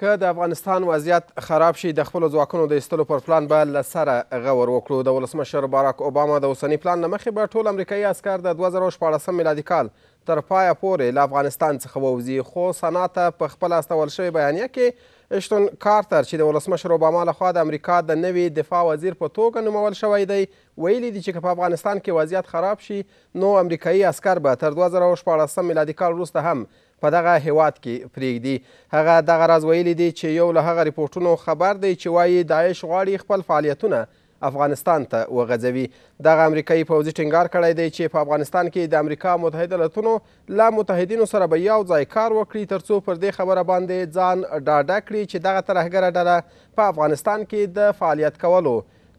که د افغانستان وضعیت خراب شي د خپلو ځواکونو د ایستلو پر پلان به له سره غور وکړو د ولسمشر باراک اوباما د اوسني پلان له مخې به ټول امریکایي عسکر د دوه زره شپاړسم میلادي کال تر پایه پورې له افغانستان څخه ووځي خو سنا ته په خپله استول شوې بیانیه کې اشتون کارتر چې د ولسمشر اوباما لخوا د امریکا د نوي دفاع وزیر په توګه نومول شوی دی ویلي دي چې که په افغانستان کې وضعیت خراب شي نو امریکایي عسکر به تر دوه زره شپاړسم میلادي کال وروسته هم په دغه هیواد کې پرېږدي هغه دغه راز ویلی دی چې یو له هغه رپورټونو خبر دی چې وایي داعش غواړي خپل فعالیتونه افغانستان ته وغځوي دغه امریکایي پوځي ټینګار کړی دی چې په افغانستان کې د امریکا متحده ایالتونو له متحدینو سره به یو ځای کار وکړي تر څو پر دې خبره باندې ځان ډاډه کړي چې دغه ترهګره ډله په افغانستان کې د فعالیت کولو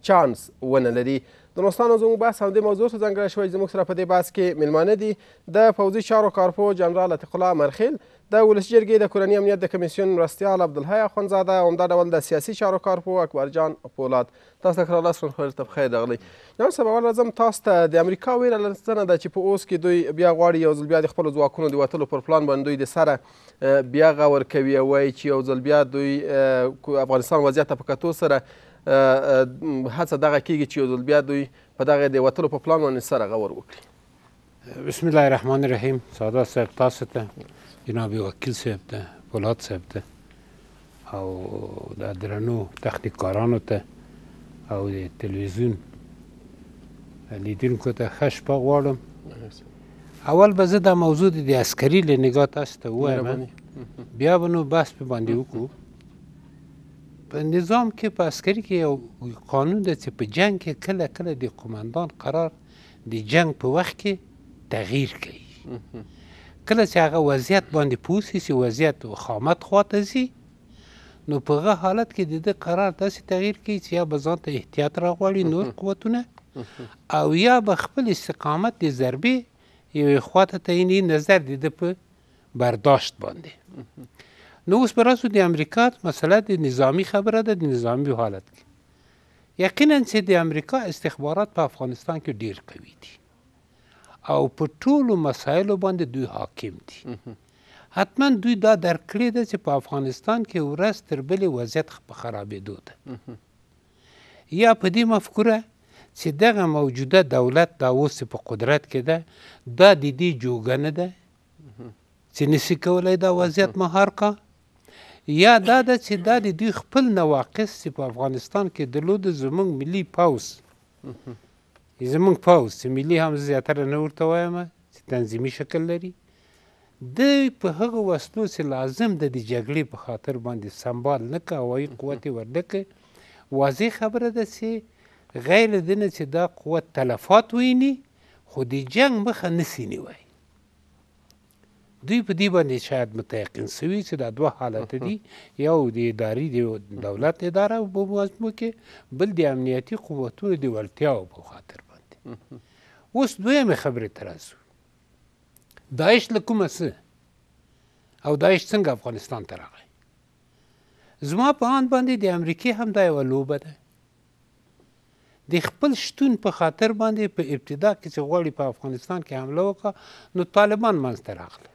چانس ونه لري د دوستانو زموږ بحث همدې موضوع ته ځانګړی شوی زموږ سره په دې بحث کې میلمانه دي د پوځي چارو کارپوه جنرال عتیق الله مرخیل د ولسي جرګې د کورني امنیت د کمیسیون مرستیال عبدالحی اخوندزاده همدا ډول د سیاسي چارو کارپوه اکبرجان پولاد تاسو ته لاس خپل ته بخیر راغلی جناب صاحب اول راځم تاسو ته د امریکا ویره لنستنه ده چې په اوس کې دوی بیا غواړي یو ځل بیا د خپلو ځواکونو د وتلو پر پلان باندې دوی د سره بیا غور کوي وایي چې یو ځل بیا دوی افغانستان وضعیت ته په کتو سره هڅه دغه کیږي چې یو ځل بیا دوی په دغه د وتلو په پلان باندې سره غور وکړي بسم الله الرحمن الرحیم ساده صاحب تاسو ته جناب وکیل صاحب ته فولاد صاحب ته او د درنو تخنیکارانو ته او د تلویزیون لیدونکو ته ښه شپه غواړم اول به زه دا موضوع د عسکري له نګاه تاسو ته ووایم بیا به نو بحث پې باندې وکړو په نظام کې په عسکري کې یو قانون دی چې په جنگ کې کله کله د قماندان قرار د جنگ په وخت کې تغییر کوي کله چې هغه وضعیت باندې پوسی سي وضعیت خامت خواته سي نو په هغه حالت کې د دې قرار داسې تغییر کوي چې یا به ځان ته احتیاط راغواړي نور قوتونه او یا به خپل استقامت د ضربې یوې خواته تعیني نظر د ده په برداشت باندې نو اوس به راسو د امریکا مسله د نظامی خبره ده د نظامی حالت کې یقینا چې د امریکا استخبارات په افغانستان کې ډیر قوي دي او په ټولو مسایلو باندې دوی حاکم دي حتما دوی دا درک کړی ده چې په افغانستان کې ورځ تر بلې وضعیت په خرابېدو ده یا په دې مفکوره چې دغه موجوده دولت دا اوس په قدرت کې ده دا د دې جوګه نه ده چې نسی کولی دا وضعیت مهار کا یا دا د چې دا د دوی خپل نواقص چې په افغانستان کې درلوده زموږ ملي پوځ زموږ پوځ چې ملي هم زیاتره نه ورته وایم چې تنظیمي شکل لري د په هغه وسلو چې لازم د جګړې په خاطر باندې سنبال نه کوي هوایي قوت یې ورنکړي واضح خبره ده چې غیر دنه چې دا قوت تلفات ویني خو د جنګ مخه نسی نیوی دوی په دې باندې شاید متيقن سوي چې دا دوه حالت دي یو د اداري د دولت اداره په موازمو کې بل د امنیتي قوتونو د ولتیاو په خاطر باندې اوس دویمه خبره تر اوسه داعش له کومه څه او داعش څنګه افغانستان ته راغی زما په آن باندې د امریکې هم دا یوه لوبه ده د خپل شتون په خاطر باندې په ابتدا کې چې غواړي په افغانستان کې حمله وکړه نو طالبان منځته راغله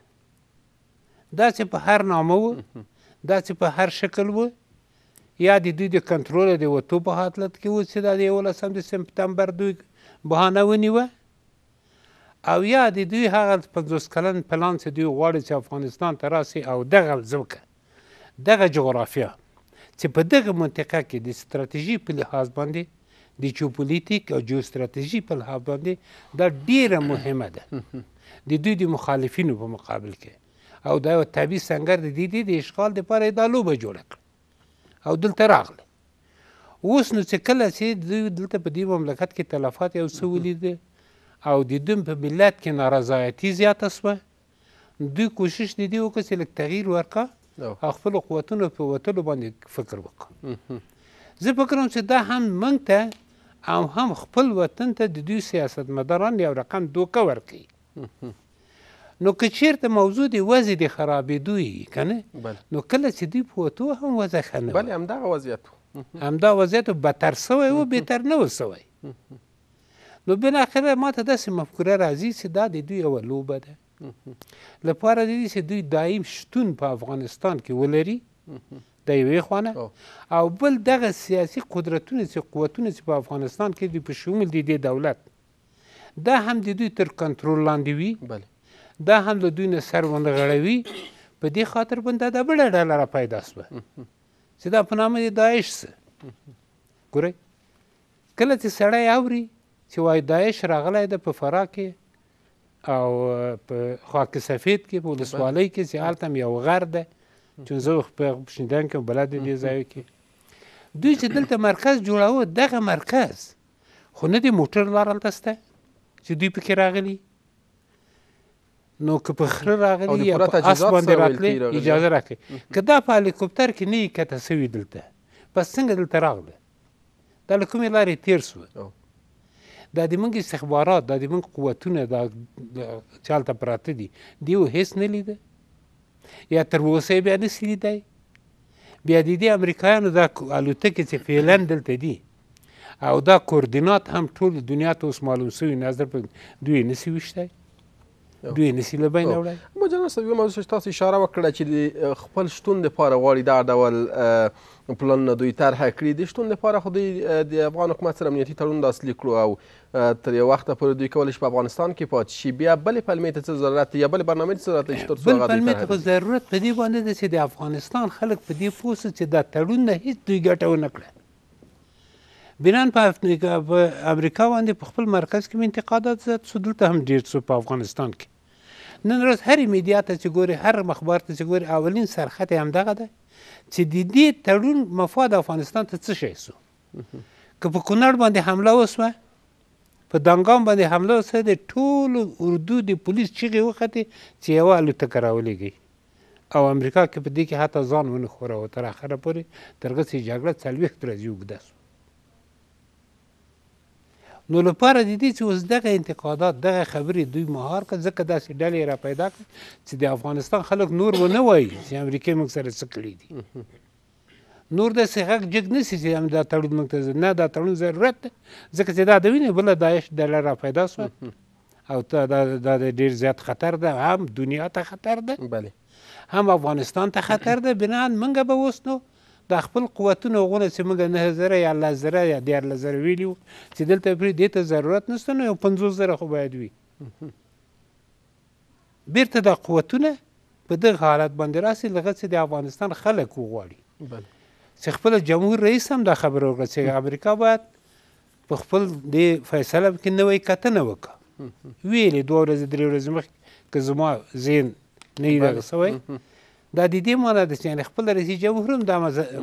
داسې په هر نامه و داسې په هر شکل و یا د دوی د کنټروله د وتو په حالت کې و چې دا د یولسم د سپتمبر دوی بهانه ونیوه او یا د دوی هغه پنځوس کلن پلان چې دوی غواړي چې افغانستان ته راسي او دغه ځمکه دغه جغرافیه چې په دغه منطقه کې د ستراتیژي په لحاظ باندې د جیوپولیټیک او جیوستراتیژي په لحاظ باندې دا ډیره مهمه ده د دوی د مخالفینو په مقابل کې او دا یو طبي سنګر د دې د اشغال لپاره دا لوبه جوړه کړه او دلته راغله اوس نو چې کله چې دوی دلته په دې مملکت کې تلفات یو څه ولیده او د دوی په ملت کې نارضایتي زیاته سوه دوی کوشش د دې وکړه چې لږ تغییر ورکړه او خپلو قوتونو په وتلو باندې فکر وکړه زه فکر کوم چې دا هم موږ ته او هم خپل وطن ته د دوی سیاستمداران یو رقم دوکه ورکوي نو که چیرته موضوع د وضع د خرابېدو وي که نه نو کله چې دوی پوتو هم وضع ښه نه بلې همدغه وضعیت همدا وضعیت بدتر سوی و بهتر نه و سوی نو بالاخره ما ته داسې مفکوره راځي چې دا د دوی یوه لوبه ده لپاره د دې چې دوی دایم شتون په افغانستان کې ولري د یوې خوانه او بل دغه سیاسي قدرتونه چې قوتونه چې په افغانستان کې دي په شمول دي د دولت دا هم د دوی تر کنټرول لاندې وي بله دا هم له دوی نه سر ونه غړوي په دې خاطر باندې دا بله ډله را پیدا شوه چې دا په نامه د داعش څه ګورئ کله چې سړی اوري چې وایي داعش راغلی ده په فرا کې او په خاک سفید کې په ولسوالۍ کې چې هلته هم یو غر ده چې زه په شیندن کې بلد دې ځایو کې دوی چې دلته مرکز جوړاوه دغه مرکز خو نه د موټر لار هلته شته چې دوی پکې راغلي نو که په خره راغلی یا په اس باندې راتلی اجازه راکړي که دا په هلیکوپټر کې نه یې کته سوي دلته پس څنګه دلته راغله دا له کومې لارې تېر سوه دا د موږ استخبارات دا د موږ قوتونه دا چې هلته پراته دي دیو هیڅ نه لیده یا تر اوسه یې بیا نسي لیدی بیا د دې امریکایانو دا الوتکې چې فعلا دلته دي او دا کوردینات هم ټول دنیا ته اوس معلوم سوي نظر په دوی نسي ویشتی دوی نسی له بین راوړی ما جناب صاحب یو موضوع تاسو اشاره وکړه چې خپل شتون لپاره غواړي دا ډول پلانونه دوی طرحه کړي د شتون لپاره خو دوی د افغان حکومت سره امنیتي تړون لاسلیک کړو او تر یو وخته پورې دوی کولی شي په افغانستان کې پاتې شي بیا بلې پلمې ته څه ضرورت یا بلې برنامې ته څه ضرورت چې تر څو بل پلمې ته خو ضرورت په دې باندې دی چې د افغانستان خلک په دې پوه چې دا تړون نه هیڅ دوی ګټه ونه کړه بنان په امریکا باندې په خپل مرکز کې انتقادات زیات شو دلته هم ډیر څه په افغانستان کې نن ورځ هرې میډیا ته چې ګوري هر مخبار ته چې ګوري اولین سرخط یې همدغه ده چې د دې تړون مفاد افغانستان ته څه شی سو که په کونړ باندې حمله وسوه په دانګام باندې حمله سره د ټولو اردو د پولیس چیغې وختې چې یوه الوتکه راولېږي او امریکا کې په دې کې حتی ځان ونه خوراوه تر اخره پورې تر هغسې جګړه څلوېښت ورځې اوږده سوه نو لپاره د دې چې اوس دغه انتقادات دغه خبرې دوی مهار کړ ځکه داسې ډلې را پیدا کړ چې د افغانستان خلک نور ونه وایي چې امریکې موږ سره څه کړي دي نور داسې غږ جګ نه سي چې هم دا تړون موږ ته نه دا تړون ضرورت دی ځکه چې دا د وینې بله داعش ډله را پیدا سوه او دا د ډېر زیات خطر ده هم دنیا ته خطر ده بله هم افغانستان ته خطر ده بنا موږ به اوس نو د خپل قوتونو غونه چې موږ نه زره یا الله زره یا دیار زره ویلو چې دلته پرې دې ته ضرورت نشته نو یو 50 زره خو باید وي بیرته د قوتونه په دغه حالت باندې راسي لغه چې د افغانستان خلک وغواړي بله چې خپل جمهور رئیس هم دا خبره وکړه چې امریکا باید په خپل دې فیصله کې نوې کتنه وکړه ویلې دوه ورځې درې ورځې مخکې که زما ذهن نه وي دغه سوی دا د دې معنا ده چې یعنې خپل رئیس جمهور هم دا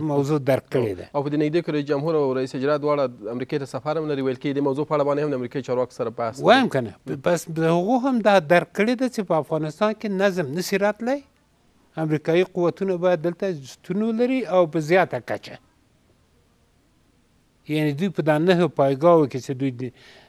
موضوع درک کړې ده او په دې نږدې کې رئیس جمهور او رئیس اجرا دواړه امریکې ته سفر هم لري ویل کېږي د موضوع په اړه باندې هم د امریکې چارواکو سره بحث وایم که نه بس د هغو هم دا درک کړې ده چې په افغانستان کې نظم نسي راتلی امریکایي قوتونه باید دلته شتون ولري او په زیاته کچه یعنې دوی په دا نهو پایګاوو کې چې دوی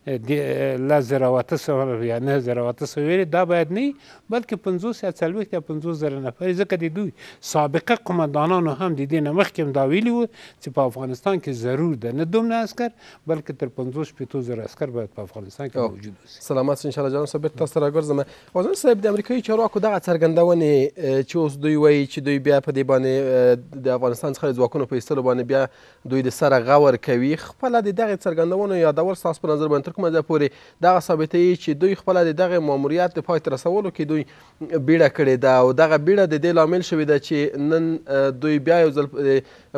لس زره اته سوه یا نه زره اته سوه ویلې دا باید نه بلکې پنځوس یا څلوېښت یا پنځوس زره نفر ځکه د دوی سابقه قمندانانو هم د دې نه مخکې هم دا ویلي وو چې په افغانستان کې ضرور ده نه دومره عسکر بلکې تر پنځوس شپېتو زره عسکر باید په افغانستان کې موجود اوسي سلامت ان شاء الله جناب صاحب بیرته تاسو ته راګرځم وزن صاحب د امریکایي چارواکو دغه څرګندونې چې اوس دوی وایي چې دوی بیا په دې باندې د افغانستان څخه ځواکونو په ایستلو باندې بیا دوی د سره غور کوي خپله د دغې څرګندونو یادول ستاسو په نظر باندې تر کومه ځای پورې دغه ثابتوي چې دوی خپله د دغه ماموریت د پای ته رسولو کې دوی بیړه کړې ده او دغه بیړه د دې لامل شوې ده چې نن دوی بیا یو ځل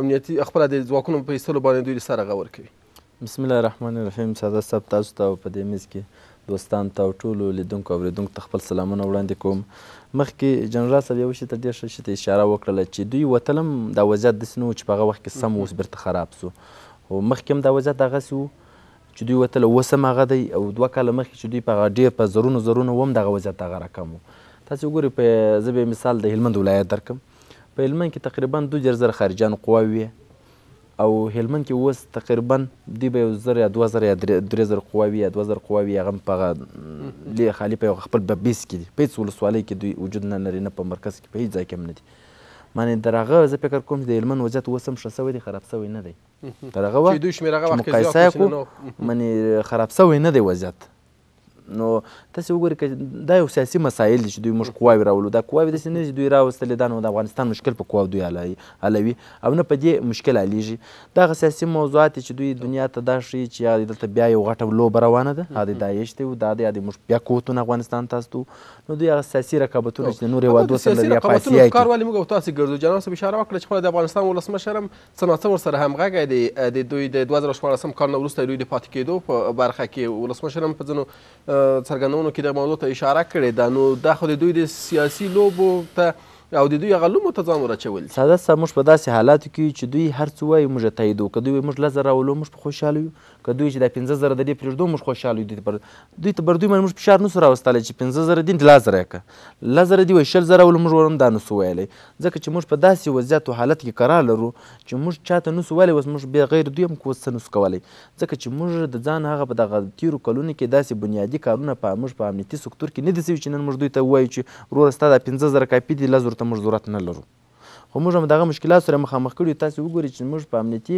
امنیتي خپله د ځواکونو په ایستلو باندې دوی سره غور کوي بسم الله الرحمن الرحیم ساده صاحب تاسو ته په دې میز کې دوستان ته او ټولو لیدونکو اورېدونکو ته خپل سلامونه وړاندې کوم مخکې جنرال صاحب یو شي ته ډېر ښه شي ته اشاره وکړله چې دوی وتلم دا وضعیت داسې نه و چې په هغه وخت کې سم اوس بیرته خراب سو خو مخکې هم دا وضعیت هغسې و چې دوی وته له اوسه هغه دی او دوه کاله مخکې چې دوی په هغه ډېر په زرونو زرونو هم دغه وضعیت هغه رقم و تاسې وګورئ په زه به مثال د هلمند ولایت درکم په هلمند کې تقریبا دو زر زره خارجیان قواوې وې او هلمند کې اوس تقریبا دوی به یو زر یا دوه زره یا درې زره قواوې یا دوه زره قواوې هغه هم په هغه خالي په خپل بیس کې دي په هېڅ ولسوالۍ کې دوی وجود نه لري نه په مرکز کې په هېڅ ځای کې هم نه دي معنې در هغه زه فکر کوم چې د هلمند وضعیت اوس هم ښه سوی دی خراب سوی نه دی تر هغه وخت مقایسه کو منی خراب سوی نه دی وضعیت نو تاسو وګورئ چې دا یو سیاسي مسایل دي چې دوی موږ قواوې راولو دا قواوې داسې نه دي دوی راوستلې دا نو د افغانستان مشکل په قواو دوی حلوي او نه په دې مشکل حلیږي دغه سیاسي موضوعات چې دوی دنیا ته دا ښیي چې یا دلته بیا یو غټه لوبه روانه ده دا د داعش دی دا دی یا د موږ بیا کوتون افغانستان تاسو نو دوی هغه سیاسي رقابتونه چې نور هېوادو سره لري په اسیا کې کار ولې موږ او تاسې ګرځو جناب صاحب اشاره وکړه چې خپله د افغانستان ولسمشر هم څه نا څه ورسره همغږی دی د دوی د دوه زره شپاړسم کال نه وروسته دوی د پاتې کېدو په برخه کې ولسمشر هم په ځینو څرګندونو کې دغه موضوع ته اشاره کړې ده نو دا خو د دوی د سیاسي لوبو ته او د دوی هغه لومو ته ځان وراچول ساده سموش په داسې حالاتو کې چې دوی هر څه وایي موږ تایید وکړو دوی موږ لزر راولو موږ په خوشاله یو که دوی چې دا پنځه زره د دې پرېږدو موږ خوشحاله یو دوی پر دوی ته پر دوی باندې موږ فشار نسو راوستلی چې پنځه زره دي لا زره یې کړه لا زره دي وایي شل زره ول موږ ورم دا نسو ویلی ځکه چې موږ په داسې وضعیت او حالت کې قرار لرو چې موږ چاته نسو ویلی اوس موږ بغیر دوی هم اوس څه نسو کولی ځکه چې موږ د ځان هغه په دغه تیرو کلونو کې داسې بنیادي کارونه په موږ په امنیتي سکتور کې نه دي سوي چې نن موږ دوی ته وایو چې وروره ستا دا پنځه زره کاپي دي لس زره ته موږ ضرورت نه لرو خو موږ هم دغه مشکلات سره مخامخ کړي تاسو وګورئ چې موږ په امنیتي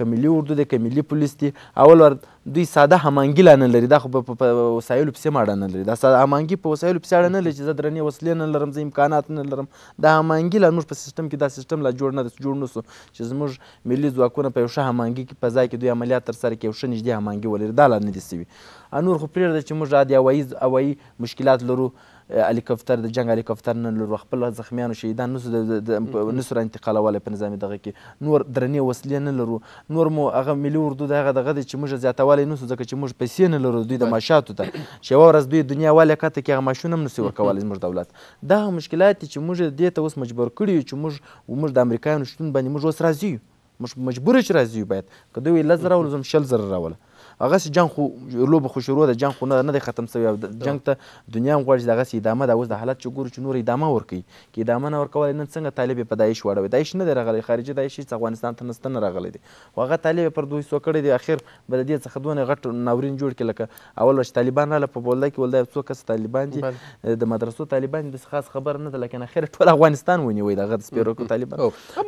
که ملي اردو دی که ملي پولیس دی اول ور دوی ساده همانګي لا نه لري دا خو په وسایلو پسې ماړه نه لري دا ساده همانګي په وسایلو پسې اړه نه لري چې زه درنې وسلې نه لرم زه امکانات نه لرم دا همانګي لا موږ په سیستم کې دا سیستم لا جوړ نه دی جوړ نه سو چې زموږ ملي ځواکونه په یو ښه همانګي کې په ځای کې دوی عملیات تر سره کوي ښه نږدې همانګي ولري دا لا نه دي سوي نور خو پرېږده چې موږ د هوایي مشکلات لرو هلیکاپټر د جنگ هلیکاپټر نه لرو خپل زخمیانو شهیدان نسو نسو را انتقالولی په نظامي دغه کې نور درنې وسلې نه لرو نور مو هغه ملي اردو د هغه دغه دی چې موږ زیاتولی نسو ځکه چې موږ پیسې نه لرو دوی د معاشاتو ته چې یوه ورځ دوی دنیا والې کاته کې هغه معاشونه هم نسي ورکولی زموږ دولت دا مشکلات چې موږ دې ته اوس مجبور کړي یو چې موږ موږ د امریکایانو شتون باندې موږ اوس راضي یو موږ مجبور چې راضي یو باید که دوی لس زره ولزم شل زره راوله هغسې جنګ خو لوبه خو شروع ده جنګ خو نه دی ختم شوی او جنګ ته دنیا هم غواړي چې دغسې ادامه ده اوس د حالت چې ګورو چې نور ادامه ورکوي که ادامه نه ورکولی نن څنګه طالب یې په داعش واړوي داعش نه دی راغلی خارجي داعش هېڅ افغانستان ته نسته نه راغلی دی خو هغه طالب یې پر دوی څو کړی دی اخر به د دې څخه دونه غټ ناورین جوړ کړي لکه اول چې طالبان راله په بولده کې ولدا څو کس طالبان دي د مدرسو طالبان دي خاص خبر نه ده لکه اخر ټول افغانستان ونیوي دغه د سپیرو طالبان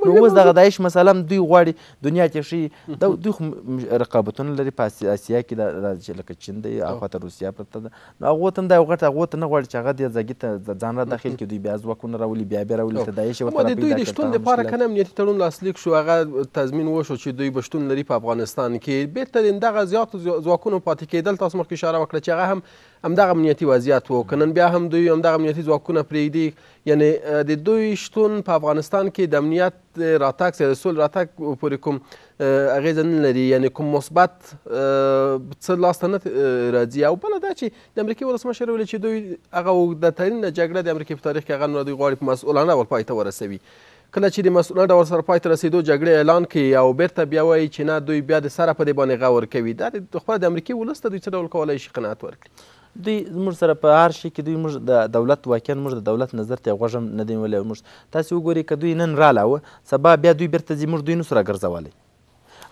نو اوس دغه داعش مثلا دوی غواړي دنیا کې شي دوی خو رقابتونه لري په اسیا کې د لکه چین دی هغه ته روسیا پرته ده نو هغه ته دا غټ هغه ته نه غواړي چې هغه دې ځګی ته ځان را داخل کړي دوی بیا ځواکونه راولي بیا بیا راولي ته دای شي وته دوی د شتون لپاره کنه امنیتي تړون لاسلیک شو هغه تضمین وشو چې دوی بشتون لري په افغانستان کې بیرته دغه زیات ځواکونه پاتې کېدل تاسو مخکې اشاره وکړه چې هغه هم همدغه امنیتي وضعیت و که نن بیا هم دوی همدغه امنیتي ځواکونه پرېږدي یعنی د دوی شتون په افغانستان کې د امنیت راتګ سره د سولې راتګ پورې کوم اغیزه نه لري یعنی کوم مثبت څه لاسته نه راځي او بله دا چې د امریکې ولسمشر ویلي چې دوی هغه اوږدترینه جګړه د امریکې په تاریخ کې هغه نه دوی غواړي په مسؤلانه ډول پای ته ورسوي کله چې د مسؤلانه ډول سره پای ته رسېدو جګړې اعلان کوي او بیرته بیا وایي چې نه دوی بیا د سره په دې باندې غور کوي دا د خپله د امریکې ولس ته دوی څه ډول کولی شي قناعت ورکړي دوی موږ سره په هر شي کې دوی موږ د دولت واقعا موږ د دولت نظر ته غوږ هم نه دی ویلی موږ تاسې وګورئ که دوی نن رالاوه سبا بیا دوی بیرته ځي موږ دوی نه سره ګرځولی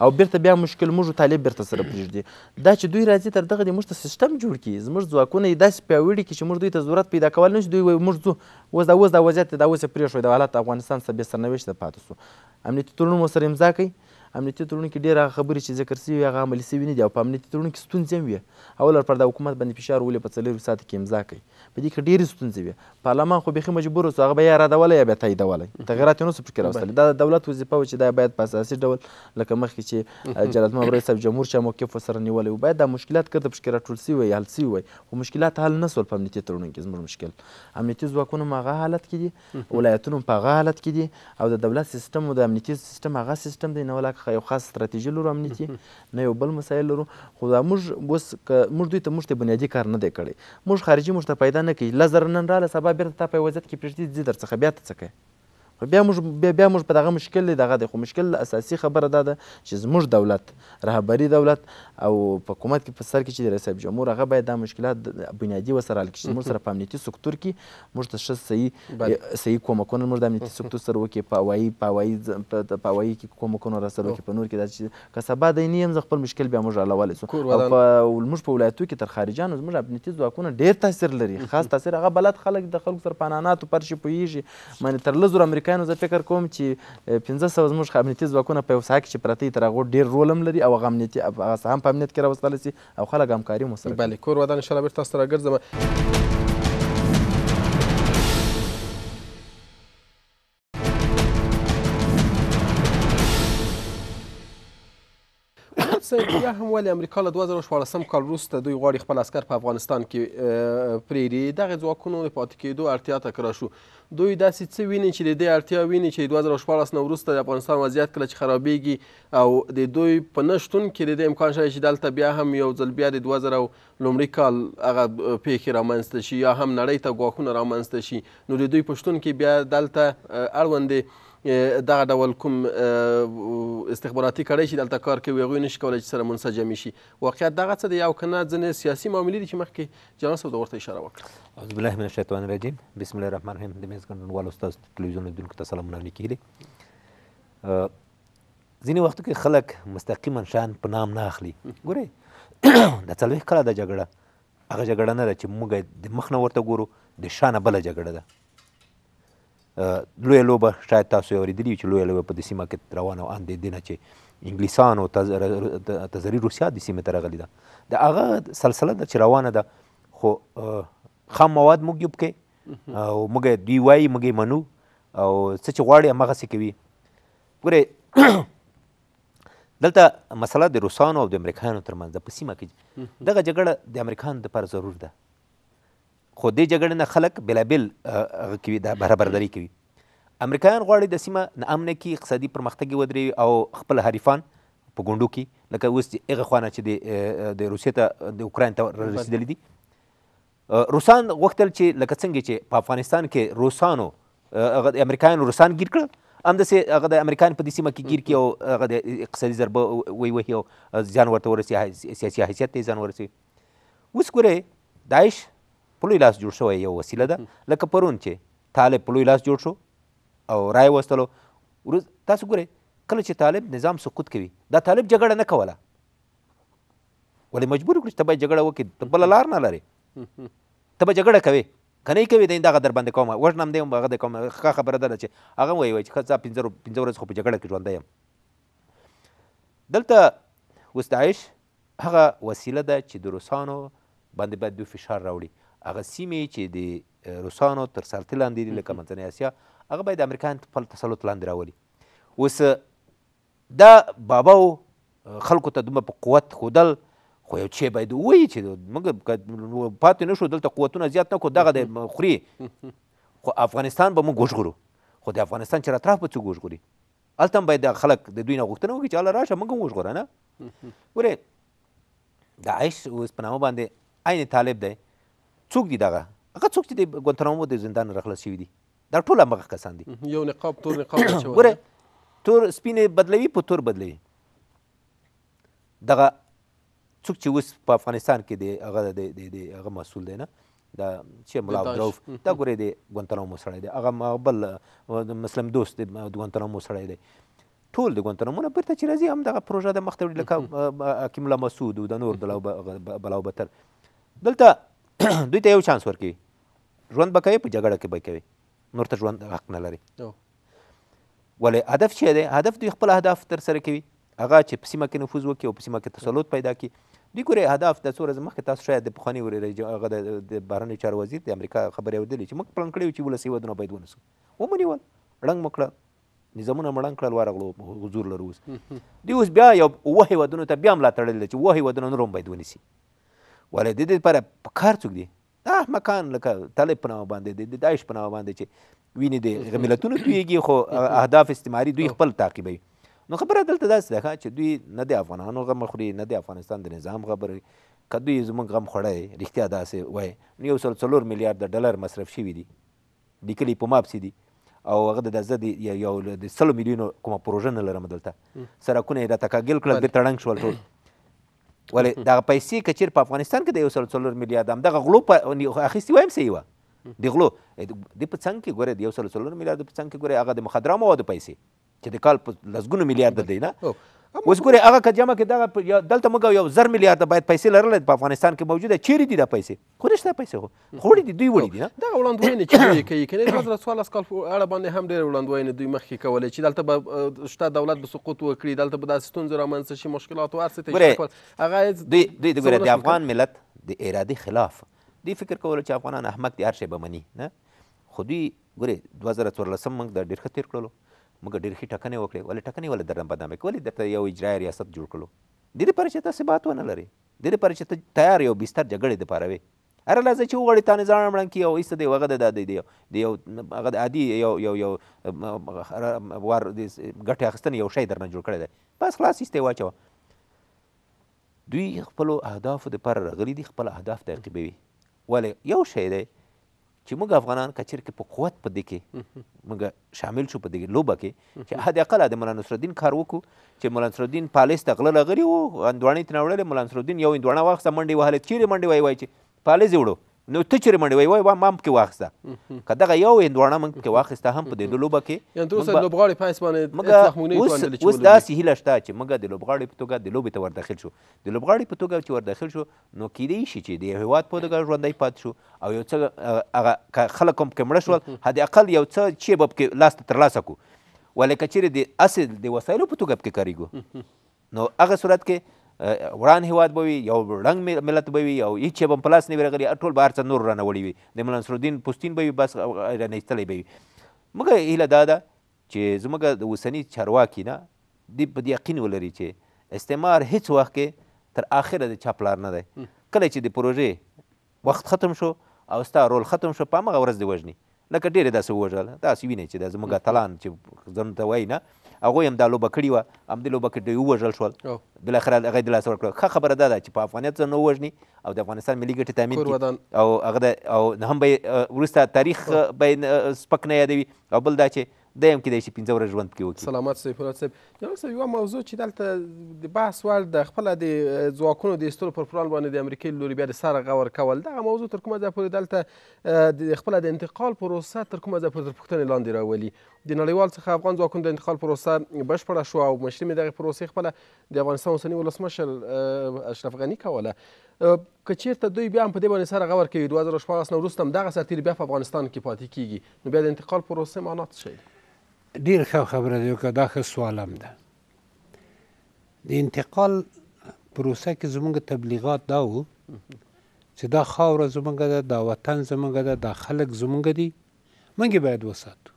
او بیرته بیا مشکل موږ طالب بیرته سره پرېږدي دا چې دوی راځي تر دغه دې موږ ته سیسټم جوړ کړي زموږ ځواکونه یې داسې پیاوړي کړي چې موږ دوی ته ضرورت پیدا کول نه شي دوی وایي موږ ځو اوس دا اوس دا وضعیت دا اوس یې پرېښوی د حالات افغانستان څخه بې سرنوشته پاتې سو امنیتي تړون مو سره امضا کوي امنیتي تړون کې ډېر هغه خبرې چې ذکر شوي هغه عملي شوي نه دي او په امنیتي تړون کې ستونزې هم وي اول پر د حکومت باندې فشار ولې په څلورو ساعتو کې امضا کوي په دې کې ډېرې ستونزې وې پارلمان خو بیخي مجبور اوس هغه به یې رادولی یا بیا تاییدولی تغیرات یې نسو پکې راوستلی دا د دولت وظیفه وه چې دا باید په اساسي ډول لکه مخکې چې جلال محمد رئیس صاحب جمهور چا موقف ورسره نیولی و باید دا مشکلات کرته پکې راټول سوي وی حل سوي وی خو مشکلات حل نه سول په امنیتي تړونو کې زموږ مشکل امنیتي ځواکونه هم هغه حالت کې دي ولایتونه هم په هغه حالت کې دي او د دولت سیستم او د امنیتي سیستم هغه سیستم دی نه ولا یو خاص ستراتیژي لرو امنیتي نه یو بل مسایل لرو خو دا موږ اوس موږ دوی ته موږ ته بنیادي کار نه دی کړی موږ خارجي موږ ته پیدا نه کوي لس زره نن راله سبا بېرته تا په یو وضعیت کې پرېږدي ځي در څخه بیا ته څه کوې خو بیا موږ بیا بیا موږ په دغه مشکل دی دغه دی خو مشکل اساسي خبره دا ده چې زموږ دولت رهبري دولت او په حکومت کې په سر کې چې د رئیس جمهور هغه باید دا مشکلات بنیادي وسره حل کړي چې موږ سره په امنیتي سکتور کې موږ ته ښه صحیح صحیح کومکونه موږ د امنیتي سکتور سره وکړي په هوایي په هوایي په هوایي کې کومکونه راسره وکړي په نور کې دا چې که سبا دی نه یم زه خپل مشکل بیا موږ حلولی سو او په موږ په ولایتو کې تر خارجیانو زموږ امنیتي ځواکونه ډېر تاثیر لري خاص تاثیر هغه بلد خلک د خلکو سره په اناناتو پرشي پوهېږي معنې تر لس زره امریکایانو زه فکر کوم چې پنځه سوه زموږ امنیتي ځواکونه په یو ساحه کې چې پراته تر هغو ډېر رول هم لري او هغه امنیتي هغه هم په امنیت کې راوستلی سي او خلک همکاري هم ورسره بله کور ودان انشاءالله بېرته تاسو ته راګرځم صاحب بیا هم ولې امریکا له دوه زره شپاړسم کال وروسته دوی غواړي خپل اسکر په افغانستان کې پرېږدي دغه ځواکونو د پاتې کېدو اړتیا تکرار شو دوی داسې څه ویني چې د دې اړتیا ویني چې دوه زره شپاړس نه وروسته د افغانستان وضعیت کله چې خرابېږي او د دوی په نه شتون کې د دې امکان شته چې دلته بیا هم یو ځل بیا د دوه زره لومړي کال هغه پیښې رامنځته شي یا هم نړۍ ته ګواښونه رامنځته شي نو د دوی په شتون کې بیا دلته اړوندې دغه ډول کوم استخباراتي کړۍ چې دلته کار کوي هغوی نشي کولی چې سره منسجمې شي واقعیت دغه څه دی او که نه ځینې سیاسي معاملې دي چې مخکې جنرال صاحب ورته اشاره وکړه اعوذ بالله من الشیطان الرجیم بسم الله الرحمن الرحیم د میز ګډونوالو ستاسو تلویزیون لیدونکو ته سلامونه نیکې دي ځینې وخت کې خلک مستقیما شان په نام نه اخلي ګورئ د څلوېښت کاله د جګړه هغه جګړه نه ده چې موږ د مخ نه ورته ګورو د شانه بله جګړه ده لویه لوبه شاید تاسو یې اورېدلي چې لویه لوبه په دې سیمه کې روانه وه اندې دینه چې انګلیسانو تزري روسیا دې سیمې ته راغلې ده د هغه سلسله ده چې روانه ده خو خام مواد موږ یو پکې او موږ دوی وایي موږ یې منو او څه چې غواړي همغسې کوي ګورئ دلته مسله د روسانو او د امریکایانو ترمنځ ده په سیمه کې دغه جګړه د امریکایانو دپاره ضرور ده خو دې جګړې نه خلک بېلابېل هغه کوي دا برابرداري کوي امریکایان غواړي د سیمه ناامنه کې اقتصادي پرمختګ ودري او خپل حریفان په ګوندو کې لکه اوس هغه خوانه چې د روسیې ته د اوکراین ته رسېدلي دي روسان غوښتل چې لکه څنګه چې په افغانستان کې روسانو امریکایانو روسان گیر کړل همداسې هغه د امریکایان په دې سیمه کې ګیر کړي او هغه د اقتصادي ضربه ووهي او ځان ورته ورسي سیاسي حیثیت ته یې ځان ورسي اوس ګورئ داعش په لوی لاس جوړ شوی یو وسیله ده لکه پرون چې طالب په لوی لاس جوړ شو او رای وستلو ورز تاسو ګورئ کله چې طالب نظام سقوط کوي دا طالب جګړه نه کوله ولې مجبور کړو چې ته باید جګړه وکړې ته بله لار نه لرې ته به جګړه کوې کنه کوي دین دغه در باندې کوم وژنم دی هغه د کوم ښه خبره ده چې هغه وایي وایي چې ښه پنځه پنځه ورځې خو په جګړه کې ژوندی یم دلته وستعیش هغه وسیله ده چې د روسانو باندې باید دوی فشار راوړي هغه سیمې چې د روسانو تر سلطې لاندې دي لکه منځنۍ اسیا هغه باید د امریکا خپل تسلط لاندې راولي اوس دا بابا خلکو ته دومره په قوت ښودل خو یو چی باید ووایي چې موږ پاتې نه شو دلته قوتونه زیات نه کړو دغه دی خوري خو افغانستان به موږ وژغورو خو د افغانستان چې اطراف به څوک وژغوري هلته هم باید د خلک د دوی نه غوښتنه وکړي چې هله راشه موږ هم وژغوره نه ګورې د عیش اوسپنامه باندې عین طالب دی څوک دي دغه هغه څوک چې د ګوانتنامو د زندان را خلاص شوي دي دا ټول همغه کسان دي یو نقاب تور نقاب ګوره تور سپینې بدلوي په تور بدلوي دغه څوک چې اوس په افغانستان کې دی هغه د د هغه مسول دی نه دا چې ملا عبدالرؤف دا ګوره دی ګوانتنامو سړی دی هغه بل مسلم دوست دی د ګوانتنامو سړی دی ټول د ګوانتنامونه بیرته چې راځي هم دغه پروژه د مخ ته وړي لکه حکیم الله مسعود د نور بلاوبتر دلته دوی ته یو چانس ورکوي ژوند به کوي په جګړه کې به کوي نور ته ژوند حق نه لري ولې هدف چې دی هدف دوی خپل اهداف ترسره کوي هغه چې په سیمه کې نفوذ وکړي او په سیمه کې تسلط پیدا کړي دوی ګورې اهداف د څو ورځې مخکې تاسو شاید د پخواني هغه د بهرنیو چارو وزیر د امریکا خبرې اورېدلې چې موږ پلان کړی چې ولسي ودونه باید ونیسو ومنیول ړنګ مو کړل نظامونه مړنګ کړل ورغلو حضور لرو اوس دوی اوس بیا یو اوه هېوادونو ته بیا ملا تړلې چې اوه هېوادونه نور هم باید ونیسي ولې د دې لپاره کار څوک دی دا مکان لکه طالب په نامه باندې د داعش په نامه باندې چې ویني د ملتونو تویږي خو اهداف استعماري دوی خپل تعقیبوي نو خبره دلته داسې ده چې دوی نه د افغانانو غم خوري نه د افغانستان د نظام خبره که دوی زموږ غم خوړی رښتیا داسې وای نو یو سل څلور میلیارده ډالر مصرف شوي دي لیکلي په ماپسې دي او هغه د زه د یو د سلو میلیونو کومه پروژه نه لرم دلته سرکونه یې راته کاږل کړل بېرته ړنګ شول ټول ولې دغه پیسې که چېر په افغانستان کې د یو سل څلور میلیارد همدغه غلو اخیستې وای هم صحیح وه د غلو دې په څنګ کې ګورئ د یو سل څلور میلیارد په څنګ کې ګورئ هغه د مخدره موادو پیسې چې د کال په لسګونو میلیارده دی نه اوس ګوره هغه که جمع کې دغه دلته موږ یو زر میلیارده باید پیسې لرلی په افغانستان کې موجوده چیرې دي دا پیسې خو نشته پیسې خو خوړې دي دوی وړي دي نه دغه وړاندوینې چې دوی کوي که نه د دوه څوارلس کال اړه باندې هم ډېرې وړاندوینې دوی مخکې کولې چې دلته به شته دولت به سقوط وکړي دلته به داسې ستونزې رامنځته شي مشکلات و هر څه ته هغه دوی دوی ګوره د افغان ملت د ارادې خلاف دوی فکر کولو چې افغانان احمق دي هر شی به مني نه خو دوی ګورې دوه زره څوارلسم موږ دا ډېر ښه تېر کړلو موږ ډېر ښې ټاکنې وکړې ولې ټاکنې ولې درنه بدنامې کړې ولې درته یو اجرایه ریاست جوړ کړو دې دپاره چې ته ثبات ونه لرې دې دپاره چې ته تیار یو بستر جګړې دپاره وې هره لحظه چې وغواړي تا نظام ړنګ کړي او ایسته دی هغه د د یو هغه د عادي یو یو یو وار ګټې اخیستنې یو شی درنه جوړ کړی دی بس خلاص ایسته یې واچوه دوی خپلو اهدافو دپاره راغلي دي خپل اهداف تعقیبوي ولې یو شی دی چې موږ افغانان کچیر کې په قوت په دې کې موږ شامل شو په دې لوبه کې چې حد اقل د مولانا نصرالدین کار وکړو چې مولانا نصرالدین پالیس ته غله لغري وو اندوانې ترې راوړلې مولانا نصرالدین یو اندوانه واخیسته منډې وهلې چیرې منډې وایي وایي چې پالیس یې وړو نو ته چیرې منډې وای وای ما هم پکې واخیسته که دغه یو هندواڼه موږ پکې واخیسته هم په دې د لوبه کې اوس داسې هیله شته چې موږ د لوبغاړي په توګه د لوبې ته ورداخل شو د لوبغاړي په توګه چې ورداخل شو نو کیدای شي چې د هیواد په توګه ژوندی پاتې شو او یو څه هغه خلک هم پکې مړه شول حداقل یو څه چې به پکې لاسته ترلاسه کړو ولې که چیرې د اصل د وسایلو په توګه پکې کاریږو نو هغه صورت کې وران هیواد به وي یو ړنګ ملت به وي او هیڅ یې به هم په لاس نه وي راغلی ټول به هر څه نور رانوړي وي د نصرالدین پوستین به وي بس رانه ایستلی به وي موږ هیله دا ده چې زموږ د اوسني چارواکي نه دی په یقین ولري چې استعمار هیڅ وخت کې تر آخره د چا پلار نه دی کله چې د پروژې وخت ختم شو او ستا رول ختم شو په همغه ورځ دې وژني لکه ډېرې داسې ووژل داسې وینئ چې دا زموږ اتلان چې ځانته وایي نه هغوی همدا لوبه کړې وه همدې لوبه کې دوی ووژل شول بالاخره هغه یې د لاسه ورکړه ښه خبره دا ده چې په افغانیت ځان ووژني او د افغانستان ملي ګټې تامین کړي او هغه او هم به وروسته تاریخ به سپک نه یادوي او بل دا چې دی هم کیدای شي پنځه ورځې ژوند پکې وکړي سلامت صاحب فولاد صاحب جناب صاحب یوه موضوع چې دلته د بحث وړ د خپله د ځواکونو د ایستلو پر پلان باندې د امریکې لوري بیا د سره غور کول دغه موضوع تر کومه ځای پورې دلته د خپله د انتقال پروسه تر کومه ځای پورې تر پوښتنې لاندې راولي د نړیوال څخه افغان ځواکونو د انتقال پروسه بشپړه شوه او مشري مې دغې پروسې خپله د افغانستان اوسني ولسمشر اشرف غني کوله که چیرته دوی بیا هم په دې باندې سره غور کوي 2014 نه وروسته هم دغه سرتیري بیا په افغانستان کې پاتې کیږي نو بیا د انتقال پروسې معنا څه شی ډیر ښه خبره ده که دا ښه سوالم ده د انتقال پروسه کې زمونږ تبلیغات دا و چې دا خاوره زمونږ ده دا وطن زمونږ ده دا خلک زمونږ دي مونږ باید وساتو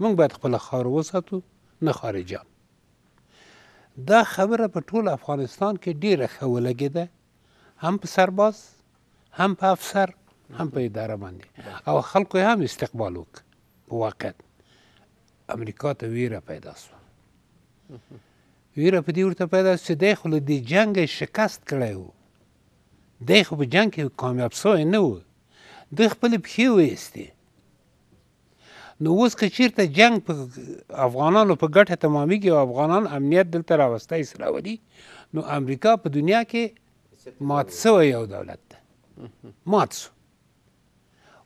مونږ باید خپل خاور وساتو نه خارجان دا خبره په ټول افغانستان کې ډیره ښه ولګېده هم په سرباز هم په افسر هم په اداره باندې او خلکو هم استقبال وکړ په واقعیت امریکا ته ویره پیدا شوه ویره په دې ورته پیدا شوه چې دی خو له دې جنګ شکست کړی و دی خو په جنګ کې کامیاب سوی نه و د خپلې پښې ویستې نو اوس که چېرته جنګ په افغانانو په ګټه تمامیږي او افغانان امنیت دلته راوستی سره راولي نو امریکا په دنیا کې مات سوی یو دولت ده مات سو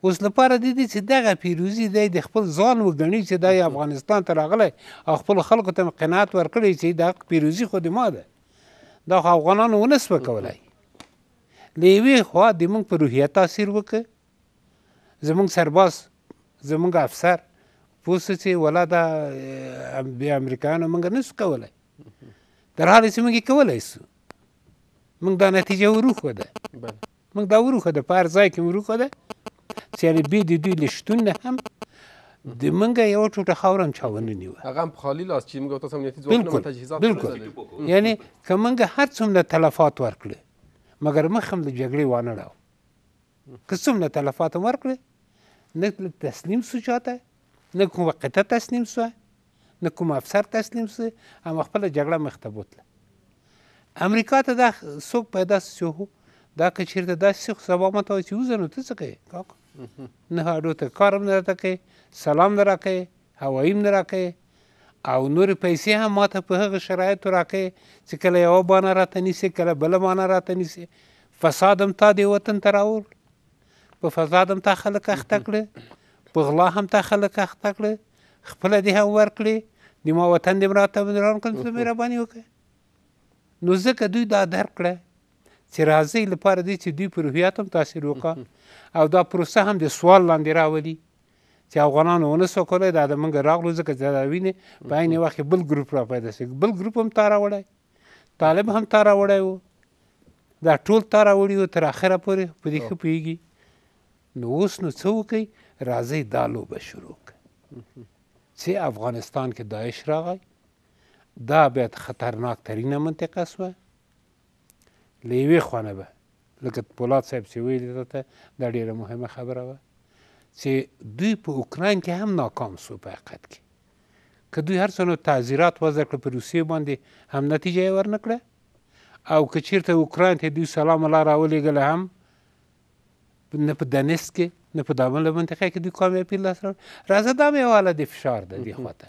اوس لپاره د دې چې دغه پیروزي دی د خپل ځان وګڼي چې دا افغانستان ته راغلی او خپل خلکو ته قناعت ورکړی چې دا پیروزي خو د ما ده دا خو افغانانو ونه سوه کولی له یوې خوا د موږ په روحیه تاثیر وکړ زموږ سرباز زموږ افسر پوه سه چې ولا دا بې امریکایانو موږ نه سو کولی تر حالې چې موږ یې کولی سو موږ دا نتیجه وروښوده موږ دا وروښوده په هر ځای کې مې وروښوده سیارې بي د دوی لشتون نه هم د منګه یو ټوټه خاورم چاونه نیو هغه هم خالی لاس چې موږ تاسو امنیتي ځواکونه تجهیزات بالکل یعنی کومنګه هر څومره تلفات ورکړي مګر مخم د جګړې وانه راو کڅومره تلفات ورکړي نه تسلیم سوچاته نه کوم وخت تسلیم سوه نه کوم افسر تسلیم سي هم خپل جګړه مخته بوتله امریکا ته دا سوق پیدا سيو دا که چیرته دا سیخ سبا متوي چې وزنه ته څه کوي کاک نه هډو ته کار هم نه راته کوې سلام نه راکوې هوایي هم نه راکوې او نورې پیسې هم ماته په هغه شرایطو راکوې چې کله یوه بانه راته نیسې کله بله بانه راته نیسې فساد هم تا دې وطن ته راول په فساد هم تا خلک اخته کړه په غلا هم تا خلک اخته کړه خپله دې هم ورکړې د ما وطن دې مراته مدران کړه ته مهرباني وکړه نو ځکه دوی دا درک کړه چې راځي لپاره دی چې دوی پر هویت هم تاثیر وکړه او دا پروسه هم د سوال لاندې راولي چې افغانان ونه سو کولی دا د موږ راغلو ځکه چې دا وینې په عین وخت بل ګروپ را پیدا شي بل ګروپ هم تا راوړی طالب هم تا راوړی و دا ټول تا راوړي و تر اخره پورې په دې ښه پوهېږي نو اوس نو څه وکړئ راځئ دا لوبه شروع کړئ چې افغانستان کې داعش راغی دا بیت خطرناک ترینه منطقه سوه له یوې خوا به لکه پولاد صاحب چې ویلي درته دا ډېره مهمه خبره وه چې دوی په اوکراین کې هم ناکام سو په حقیقت کې که دوی هر څونه تعذیرات وضع کړه په روسیې باندې هم نتیجه یې ورنه کړه او که چېرته اوکراین ته دوی سلام الله راولېږله هم نه په دنسک کې نه په دامن له منطقه کې دوی کامیابي لاسته راځه دا مې حواله د فشار ده دې خواته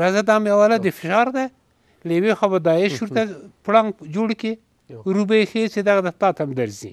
راځه دا مې حواله د فشار ده لوي خو به دایې شورته پړنګ جوړ کې روبې خې چې دغه د تاته هم درځي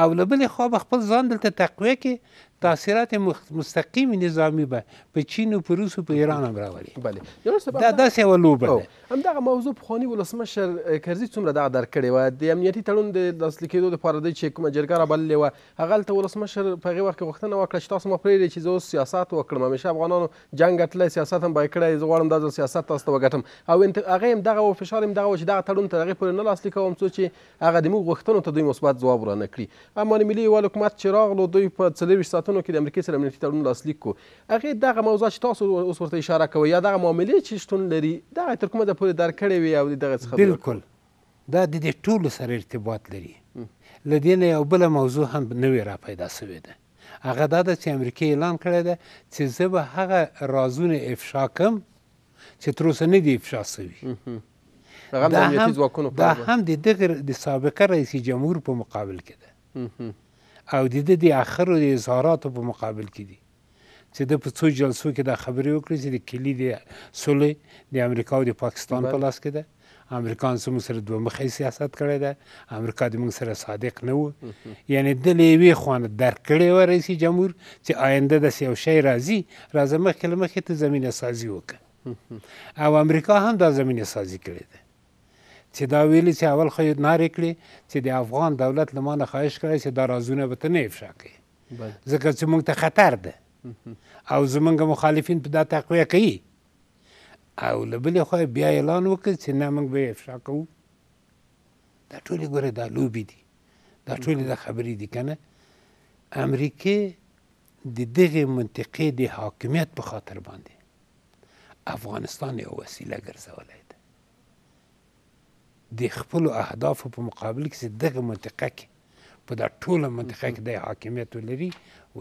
او له بلې خوا به خپل ځان دلته تقویه کې تاثیرات مستقیم نظامی به په چین او په روس او په ایران هم راولي بله دا داسې یوه لوبه ده همدغه موضوع پخواني ولسمشر کرزي څومره دغه درک کړې وه د امنیتي تړون د لاسلیک کېدو دپاره دی چې کومه جرګه رابللې وه هغه هلته ولسمشر په هغې وخت کې غوښتنه وکړه چې تاسو ما پرېږدئ چې زه اوس سیاست وکړم همېشه افغانانو جنګ ګټلی سیاست هم بای کړی زه غواړم دا ځل سیاست تاسو ته وګټم او هغه یې همدغه و فشار یې همدغه و چې دغه تړون تر هغې پورې نه لاسلیک کوم څو چې هغه د موږ غوښتنو ته دوی مثبت ځواب رانه کړي اما ملي یووال حکومت چې راغلو دوی په څلرویشت ساعتونو ایالتونو کې د امریکې سره امنیتي تړون لاسلیک کو هغې دغه موضوع چې تاسو اوس ورته اشاره کوئ یا دغه معاملې چې شتون لري دغه تر کومه ده پورې در کړې وي او دغه څخه بلکل دا د دې ټولو سره ارتباط لري له دې نه یو بله موضوع هم نوې را پیدا سوې ده هغه دا ده چې امریکې اعلان کړی ده چې زه به هغه رازونه افشا کم چې تر اوسه نه دي افشا سوي دا هم د دغه د سابقه رئیس جمهور په مقابل کې ده او د دې د اخرو د اظهاراتو په مقابل کې دي چې د په څو جلسو کې دا خبرې وکړي چې د کلی د سولې د امریکا او د پاکستان په لاس کې ده امریکان زموږ سره دوه مخی سیاست کړی ده امریکا د موږ سره صادق نه و یعنی د لیوی خوان درک کړی و رئیس جمهور چې آینده د یو شی راځي راځه مخکې له مخکې ته زمینه سازي وکړه او امریکا هم دا زمینه سازي کړې ده چې دا ویلي چې اول خو نارې کړي چې د افغان دولت له ما نه خواهش کړی چې دا رازونه به ته نه افشا کړي ځکه چې موږ ته خطر ده او زمونږ مخالفین په دا تقویه کوي او له بلې خوا بیا اعلان وکړ چې نه موږ به افشا کوو دا ټولې ګوره دا لوبې دي دا ټولې دا خبرې دي که نه امریکې د دغې منطقې د حاکمیت په خاطر باندې افغانستان یو وسیله ګرځولی د خپل اهداف په مقابل کې دغه منطقه کې په دا ټوله منطقه کې د حاکمیت لري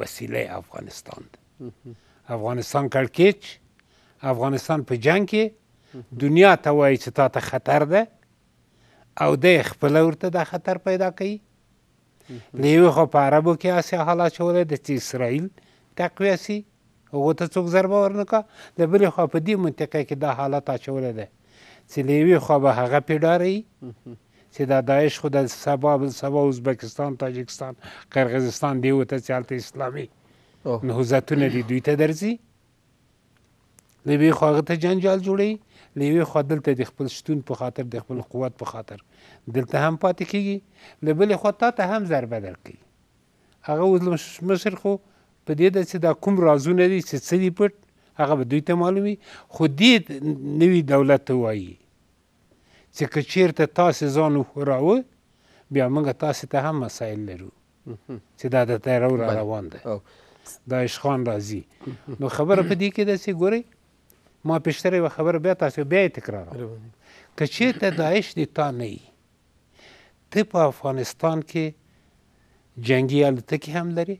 وسیله افغانستان ده افغانستان کړکیچ افغانستان په جنگ کې دنیا ته وایي چې تا ته خطر ده او د خپل ورته د خطر پیدا کوي لیوی خو په عربو کې اسیا حالات شولې د اسرائیل تقویه سي هغه ته څوک ضربه ورنکا د بل خو په دې منطقه کې دا حالت اچولې ده چې له یوې خوا به هغه پیډاروي چې دا داعش خو د سبا سبا ازبکستان تاجکستان قرغزستان دی وته چې هلته اسلامي نهضتونه دي دوی ته درځي له یوې خوا هغه ته جنجال جوړوي لوی خو دلته د خپل شتون په خاطر د خپل قوت په خاطر دلته هم پاتې کیږي له بلې خوا تا ته هم ضربه درکوي هغه مشر خو په دې ده چې دا کوم رازونه دي چې څه دي پټ هغه به دوی ته معلوم وي خو دې نوي دولت ته وایي چې که چیرته تاسې ځان وښوراوه بیا موږ تاسې ته هم مسایل لرو چې دا د تیرو را روان ده دا اشخان راځي نو خبره په دې کې ده چې ګورئ ما پېشتره یوه خبره بیا تاسې بیا یې تکراروم که چیرته داعش دې تا نه وي ته په افغانستان کې جنگي الوتکې هم لري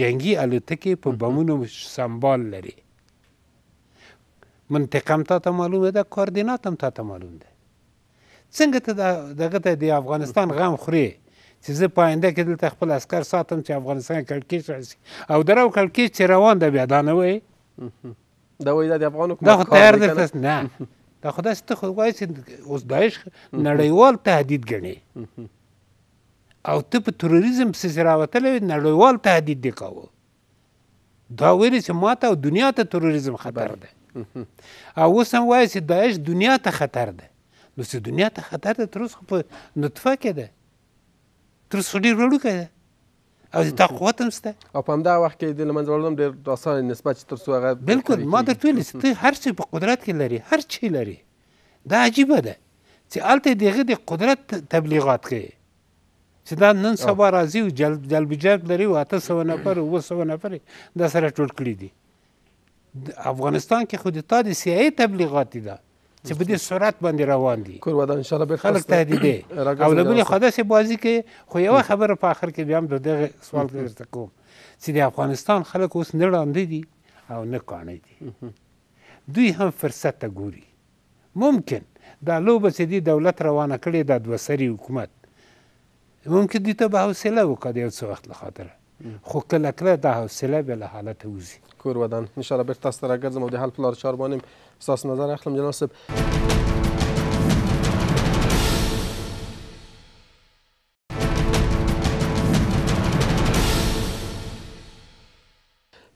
جنگي الوتکې په بمونو سمبال لري منطقه هم تاته معلومه ده کاردینات هم تاته معلوم ده څنګه ته دغه ته د افغانستان غم خوري چې زه په آینده کې دلته خپل عسکر ساتم چې افغانستان کړکېچ راشي او درو کړکېچ چې روان ده بیا دا نه وایي دا وایي دا د افغانو دا خو تیار دی نه دا خو داسې ته خو وایي چې اوس داعش نړیوال تهدید ګڼي او ته په تروریزم پسې راوتلی نړیوال تهدید دی کوو دا ویلي چې ما ته او دنیا ته تروریزم خطر دی او اوس هم وایي چې داعش دنیا ته خطر ده نو چې دنیا ته خطر ده تر اوسه په نطفه کې ده تر اوسه ډېر وړوکی ده او د تا قوت هم شته او په همدغه وخت کې د له منځه وړل هم ډېر اسانه نسبت چې تر څو هغه بلکل ما درته ویلې چې ته هر څه په قدرت کې لري هر څه لري دا عجیبه ده چې هلته د هغه د قدرت تبلیغات کوي چې دا نن سبا راځي او جلب جلب جلب لري او اته سوه نفر اووه سوه نفر دا سره ټول کړي دي افغانستان کې خو د تا د سیاسي تبلیغات دي چې په دې سرعت باندې روان دي کور ودا ان شاء الله به خلک تهدیدې او له بلې خو داسې بازی کې خو یوه خبره په آخر کې بیا هم د دغه سوال درته کوم چې د افغانستان خلک اوس نه ړانده دي او نه کاڼه دي دوی هم فرصت ته ګوري ممکن دا لوبه چې دې دولت روانه کړې دا دوسري حکومت ممکن دوی ته به حوصله وکړه د یو څه وخت له خاطره خو کله کله دا حوصله به له حالته وځي کور ودان ان شاء الله بیرته ستاره راګرځم او د حل پلار چار باندې نظر اخلم جناب صاحب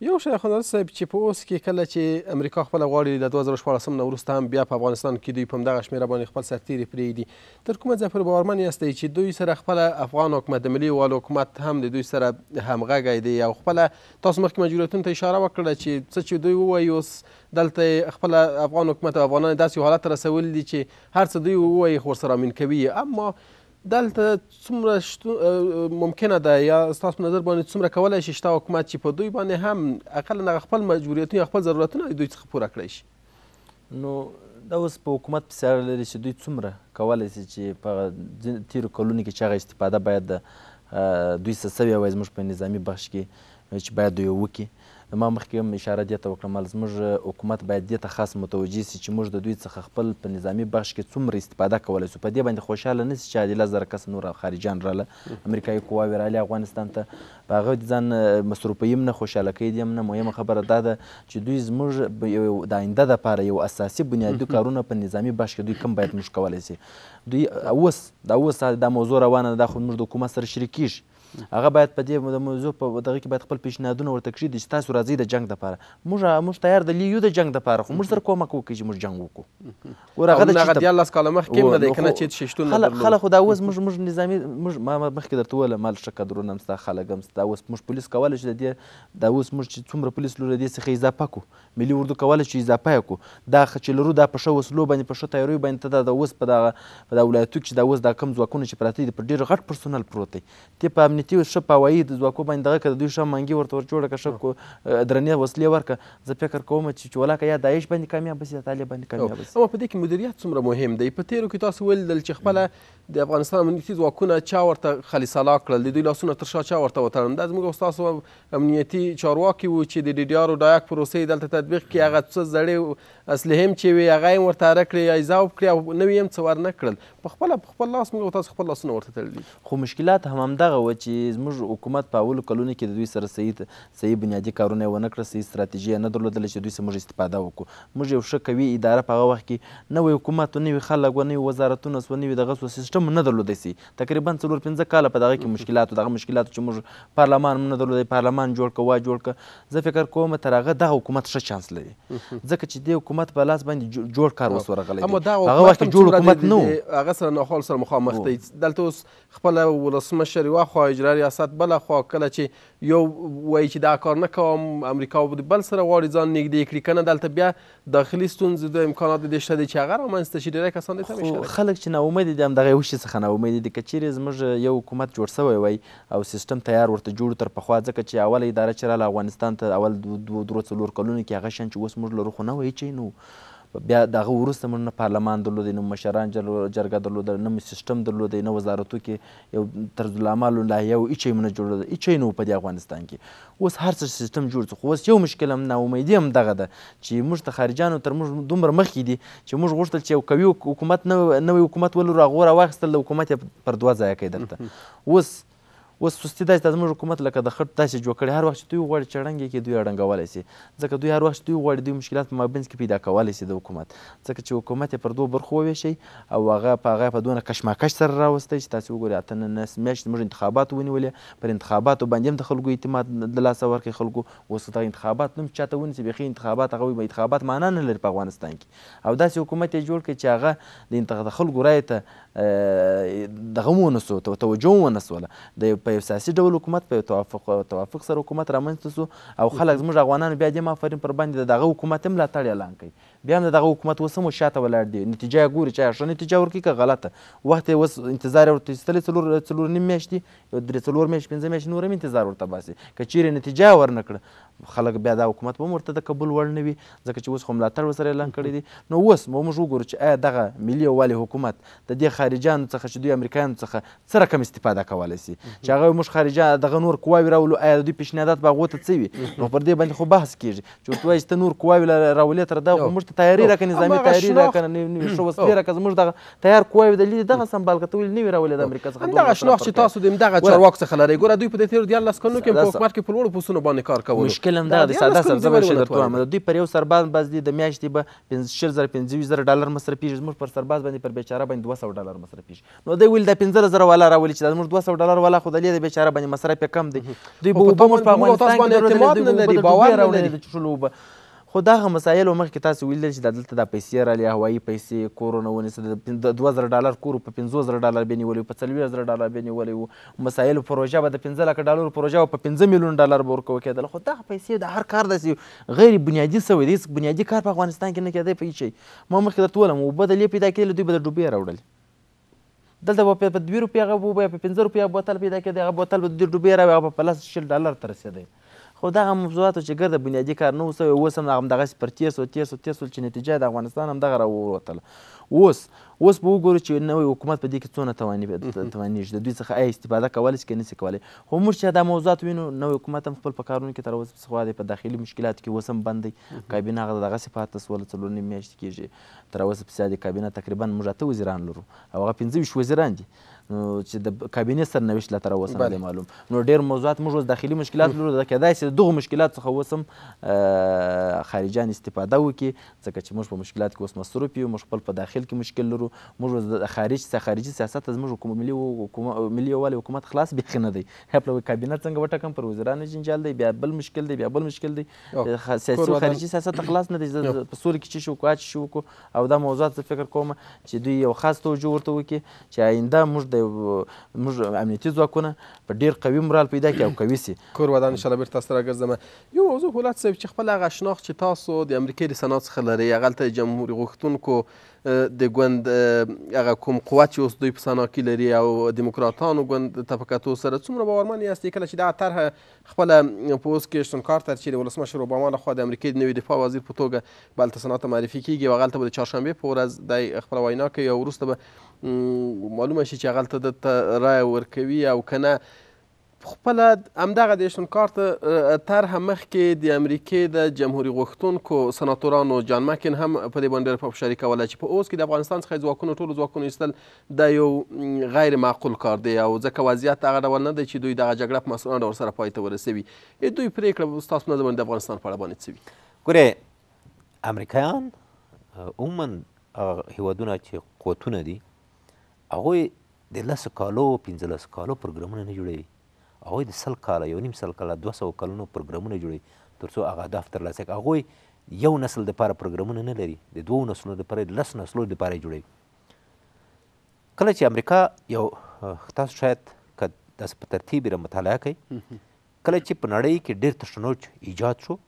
یو شی خو صاحب چې په اوس کې کله چې امریکا خپل غواړي له 2014 نه وروسته هم بیا په افغانستان کې دوی په همدغه شمیره باندې خپل سرتیري پرېږدي تر کومه ځای پورې باورمن یاستئ چې دوی سره خپل افغان حکومت د ملي والو حکومت هم د دوی سره همغږی دی او خپل تاسو مخکې مجبوریتونو ته اشاره وکړه چې څه چې دوی ووایي اوس دلته خپل افغان حکومت او افغانان داسې حالت رسول دي چې هر څه دوی ووایي خو ورسره امین کوي اما دلته څومره ممکنه ده یا ستاسو نظر باندې څومره کولی شي شته حکومت چې په دوی باندې هم اقلا هغه خپل مجبوریتونه خپل ضرورتونه دوی څخه پوره کړی شي نو دا اوس په حکومت پسې اړه لري چې دوی څومره کولی سي چې په تیرو کلونو کې چې هغه استفاده باید دوی څه سوې وای زموږ په نظامي بخش کې چې باید دوی وکړي ما مخکې هم اشاره دې ته وکړم زموږ حکومت باید دې ته خاص متوجه سي چې موږ د دوی څخه خپل په نظامي بخش کې څومره استفاده کولی سو په دې باندې خوشحاله نه سي چې عادله زره کس نور خارجیان راله امریکایي قواوې رالي افغانستان ته په هغه ځان مصروفه یم نه خوشحاله کوي دې هم نه مهمه خبره دا ده چې دوی زموږ د آینده دپاره یو اساسي بنیادي کارونه په نظامي بخش کې دوی کم باید موږ کولی سي دوی اوس دا اوس دا موضوع روانه ده خو موږ د حکومت سره شریک کیږي هغه باید په دې موضوع په دغه کې باید خپل پیشنهادونه ورته کړي چې تاسو راځئ د جنګ دپاره موږ موږ تیار دلی یو د جنګ دپاره خو موږ سره کومک وکړي چې موږ جنګ وکړو ګوره هغه هغه دیارلس کاله مخکې هم دی که نه چې شیشتون خلک خو دا اوس موږ موږ نظامي موږ ما مخکې درته وویله مال ښه کدرونه هم ستا خلک هم ستا اوس موږ پولیس کولی چې د دې دا اوس موږ چې څومره پولیس لرو له دې څخه اضافه کړو ملي اردو کولی چې اضافه یې کړو دا چې لرو دا په ښه وسلو باندې په ښه تیاریو باندې ته دا د اوس په دغه په دا ولایتو کې چې دا اوس دا کم ځواکونه چې پراته دي پر ډېر غټ پرسونل پروت دی ته په امنیت امنیتي ښه په هوایي ځواکو باندې دغه که د دوی ښه منګي ورته ورجوړه که ښه درنې وسلې ورکړه زه فکر کوم چې چې ولاکه یا داعش باندې کامیابه سي یا طالب باندې کامیابه سي اما په دې کې مدیریت څومره مهم دی په تیرو کې تاسو ولیدل چې خپله د افغانستان امنیتي ځواکونه چا ورته خلیصلا کړل د دوی لاسونه تر شا چا ورته وتړل دا زموږ ستاسو امنیتي چارواکي وو چې د ډي ډي آر او ډایاک پروسې دلته تطبیق کړي هغه څه زړې اصلهم چې وي هغه یې ورتاره کړي ایزاو کړي او نوي هم څه ورنه کړل په خپله په خپل لاس موږ تاسو خپل لاسونه ورته تړلي خو مشکلات هم همدغه و چې زموږ حکومت په اولو کلونو کې د دوی سره صحیح صحیح بنیادي کارونه یې ونه کړل صحیح ستراتیژي یې نه درلودله چې دوی سره موږ استفاده وکړو موږ یو ښه قوي اداره په هغه وخت کې نوی حکومت نوي خلک و نوي وزارتونه سو نوي دغه سو سیستم نه درلودی سي تقریبا څلور پنځه کاله په دغه کې مشکلاتو دغه مشکلاتو چې موږ پارلمان نه درلودی پارلمان جوړ کړ وا جوړ کړ زه فکر کوم تر هغه دغه حکومت ښه چانس لري ځکه چې دې حکومت حکومت په لاس باندې جوړ کار اوس ورغلی دی هغه وخت جوړ حکومت نه هغه سره ناخوال سره مخامخ دی دلته اوس خپل ولسمشر یوه خوا اجرا ریاست بله خوا کله چې یو وایي چې دا کار نه کوم امریکا به بل سره غواړي ځان نږدې کړي که نه دلته بیا داخلي ستونزې د امکانات د شته دي چې هغه رامنځته شي ډېری کسان دې ته خلک چې ناامیده دي همدغه یو شي څخه ناامیده دي که چیرې زموږ یو حکومت جوړ سوی وای او سیستم تیار ورته جوړ تر پخوا ځکه چې اول اداره چې راله افغانستان ته اول دوه درو څلور کلونو کې هغه شیان چې اوس موږ لرو خو نه وایي چې نو نه وو بیا د هغه وروسته موږ نه پارلمان درلودی نه مشران جرګه درلوده نه مو سیسټم درلودی نه وزارتو کې یو طرزالعمل لایحه وه هیڅ یې نه جوړېده هیڅ یې نه وو په دې افغانستان کې اوس هر څه سیسټم جوړ څه خو اوس یو مشکل هم ناامیدي هم دغه ده چې موږ ته خارجیانو تر موږ دومره مخکې دي چې موږ غوښتل چې یو قوي حکومت نوی حکومت ولرو هغو راواخیستل د حکومت یې پر دوه ځایه کوي درته اوس اوس سستي داسې دا زموږ حکومت لکه د خټ داسې جوړ کړی هر وخت چې دوی وغواړي چې ړنګ یې کړي دوی ړنګولی سي ځکه دوی هر وخت چې دوی وغواړي دوی مشکلات په مابینځ کې پیدا کولی سي د حکومت ځکه چې حکومت یې پر دوو برخو وویشئ او هغه په هغه په دونه کشمکش سره راوستی چې تاسې وګورئ اته نس میاشتې موږ انتخابات ونیولې پر انتخاباتو باندې هم د خلکو اعتماد د لاسه ورکړي خلکو اوس دغه انتخابات نوم چاته ونیسي بیخي انتخابات هغه وایي انتخابات معنا نه لري په افغانستان کې او داسې حکومت یې جوړ کړي چې هغه د خلکو رایې ته دغه ونه سو توجه ونه سوله د په یو سیاسي ډول حکومت په توافق توافق سره حکومت رامنځته سو او خلک زموږ افغانان بیا دې مافرین پر باندې دغه حکومت هم ملاتړ اعلان کړي بیا هم دغه حکومت اوس هم شاته ولاړ دی نتیجه ګوري چې ښه نتیجه ورکړي که غلطه وخت یې اوس انتظار یې ورته ایستلی څلور څلور نیم میاشتې یو درې څلور میاشتې پنځه میاشتې نور هم انتظار ورته باسي که چیرې نتیجه ورنه کړه خلک بیا دا حکومت به هم ورته د قبول وړ نه وي ځکه چې اوس خو ملاتړ ورسره اعلان کړی دی نو اوس به موږ وګورو چې آیا دغه ملي یووالي حکومت د دې خارجیانو څخه چې دوی امریکایانو څخه څه رقم استفاده کولی سي چې هغه موږ خارجه دغه نور قواوې راولو آیا د دوی پیشنهادات به هغو ته څه وي نو پر دې باندې خو بحث کېږي چې ورته وایي چې ته نور قواوې راولې تر دغه خو موږ ته تیاري راکړه نظامي تیاري راکړه نوې ښه وسلې راکړه زموږ دغه تیار قواوې د لیدې دغه سنبال کړه ته ولې نه وي راولې د امریکا څخه همدغه شناخت چې تاسو د همدغه چارواکو څخه لرئ ګوره دوی په دې تېرو دیارلس کلونو کې په حکومت کې په لوړو پوستونو باندې کار کول مشکل هم دغه دی ساده سبزه به شي درته وایم دوی پر یو سرباز باز دی د میاشتې به شل زره پنځه ویشت زره ډالر مصرفېږي زموږ پر سرباز باندې پر بېچاره باندې دوه سوه ډالر مصرفېږي نو دوی ویل دا پنځه زره والا راولي چې دا زموږ دوه سوه ډالر والا خو د دې د بېچاره باندې مصرف یې کم دی دوی به اوبه موږ په افغانستان کې باور نه لري باور نه لري چې شلو اوبه خو دغه مسایلو مخکې تاسو ویل چې دا دلته دا پیسې رالی هوایي پیسې کورونه ونیسه د دوه زره ډالر کور په پنځو زره ډالر بیا نیولی په څلوېښت زره ډالر بیا نیولی وو مسایلو پروژه به د پنځه لکه ډالرو پروژه په پنځه میلیون ډالر به ورکول کېدله خو دغه پیسې د هر کار داسې غیر بنیادي سوی دی هېڅ بنیادي کار په افغانستان کې نه کېدی په هېڅ شی ما مخکې درته وویلم اوبه د لې پیدا کېدلې دوی به د ډوبې راوړلې دلته به په دوه روپۍ هغه به په پنځه روپۍ بوتل پیدا کېدی هغه بوتل به د دوه روپۍ راوي هغه به په لس شل ډالر ته رسېدی خو دغه موضوعاتو چې ګرده بنیادي کار نه و سوی اوس هم همدغسې پر تېر سول تېر سول تېر سول چې نتیجه د افغانستان همدغه راووتله اوس اوس به وګورو چې نوی حکومت په دې کې څونه تواني توانېږي د دوی څخه آیا استفاده کولی سي که نسي کولی خو موږ چې دا موضوعات وینو نوی حکومت هم خپل په کارونو کې تر اوسه پسې دی په داخلي مشکلاتو کې اوس هم بند دی کابینه هغه دغسې پاته سوله څلور نیمې میاشتې کېږي تر اوسه پسې د کابینه تقریبا موږ اته وزیران لرو او هغه پنځه ویشت وزیران دي نو چې د کابینې سرنوشت لا تر اوسه نه دی معلوم نو ډیر موضوعات موږ اوس داخلي مشکلات لرو دا کېدای شي دغه مشکلات څخه اوس هم خارجان استفاده وکړي ځکه چې موږ په مشکلات کې اوس مصروف یو موږ خپل په داخل کې مشکل لرو موږ د خارج څخه خارجي سیاست زموږ کوم ملي ملي والی حکومت خلاص بیخي نه دی خپل کابینه څنګه وټکم پر وزرانو جنجال دی بیا بل مشکل دی بیا بل مشکل دی سیاسي خارجي سیاست خلاص نه دی په سور کې چې شو کو اچ شو کو او دا موضوعات زه فکر کوم چې دوی یو خاص توجه ورته وکړي چې آینده موږ د موږ امنیتي ځواکونه په ډیر قوي مرال پیدا کړي او قوي سي کور ودان ان شاء الله بیرته تاسو راګرځم یو موضوع ولات صاحب چې خپل هغه شناخت چې تاسو د امریکای د سنا څخه لري هغه ته جمهور غوښتونکو د ګوند هغه کوم قوت چې اوس دوی په سنا کې لري او دیموکراتانو ګوند ته په کتو سره څومره باورمن یاستئ کله چې دا طرحه خپله په اوس کې شتونکار تر چې د ولسمشر اوباما لخوا د امریکې د نوي دفاع وزیر په توګه به هلته سنا ته معرفي کیږي او هغلته به د چهارشنبې په ورځ دی خپله وینا کوي او وروسته به معلومه شي چې هغلته دته رایه ورکوي او که نه خپل همدغه د ایشن کارت طرح مخکې د امریکې د جمهوریت غوښتونکو سناتورانو جان مکن هم په دې باندې په فشاری کوله چې په اوس کې د افغانستان څخه ځواکونو ټول ځواکونو ایستل د یو غیر معقول کار دی او ځکه وضعیت هغه ډول نه دی چې دوی دغه جګړه په مسؤلانه ډول سره پای ته ورسوي دوی پرېکړه ستاسو نظر باندې د افغانستان په اړه باندې څه وي ګورې امریکایان عموما هیوادونه چې قوتونه دي هغوی د لسو کالو پنځلسو کالو پروګرامونه نه جوړوي هغوی د سل کاله یو نیم سل کاله دوه سوه کلونو پروګرامونه جوړوي تر څو هغه اهداف ترلاسه کړي هغوی یو نسل دپاره پروګرامونه نه لري د دوو نسلونو دپاره د لس نسلونو دپاره یې جوړوي کله چې امریکا یو تاسو شاید که داسې په ترتیب یې مطالعه کوي کله چې په نړۍ کې ډېر تشنوج ایجاد شو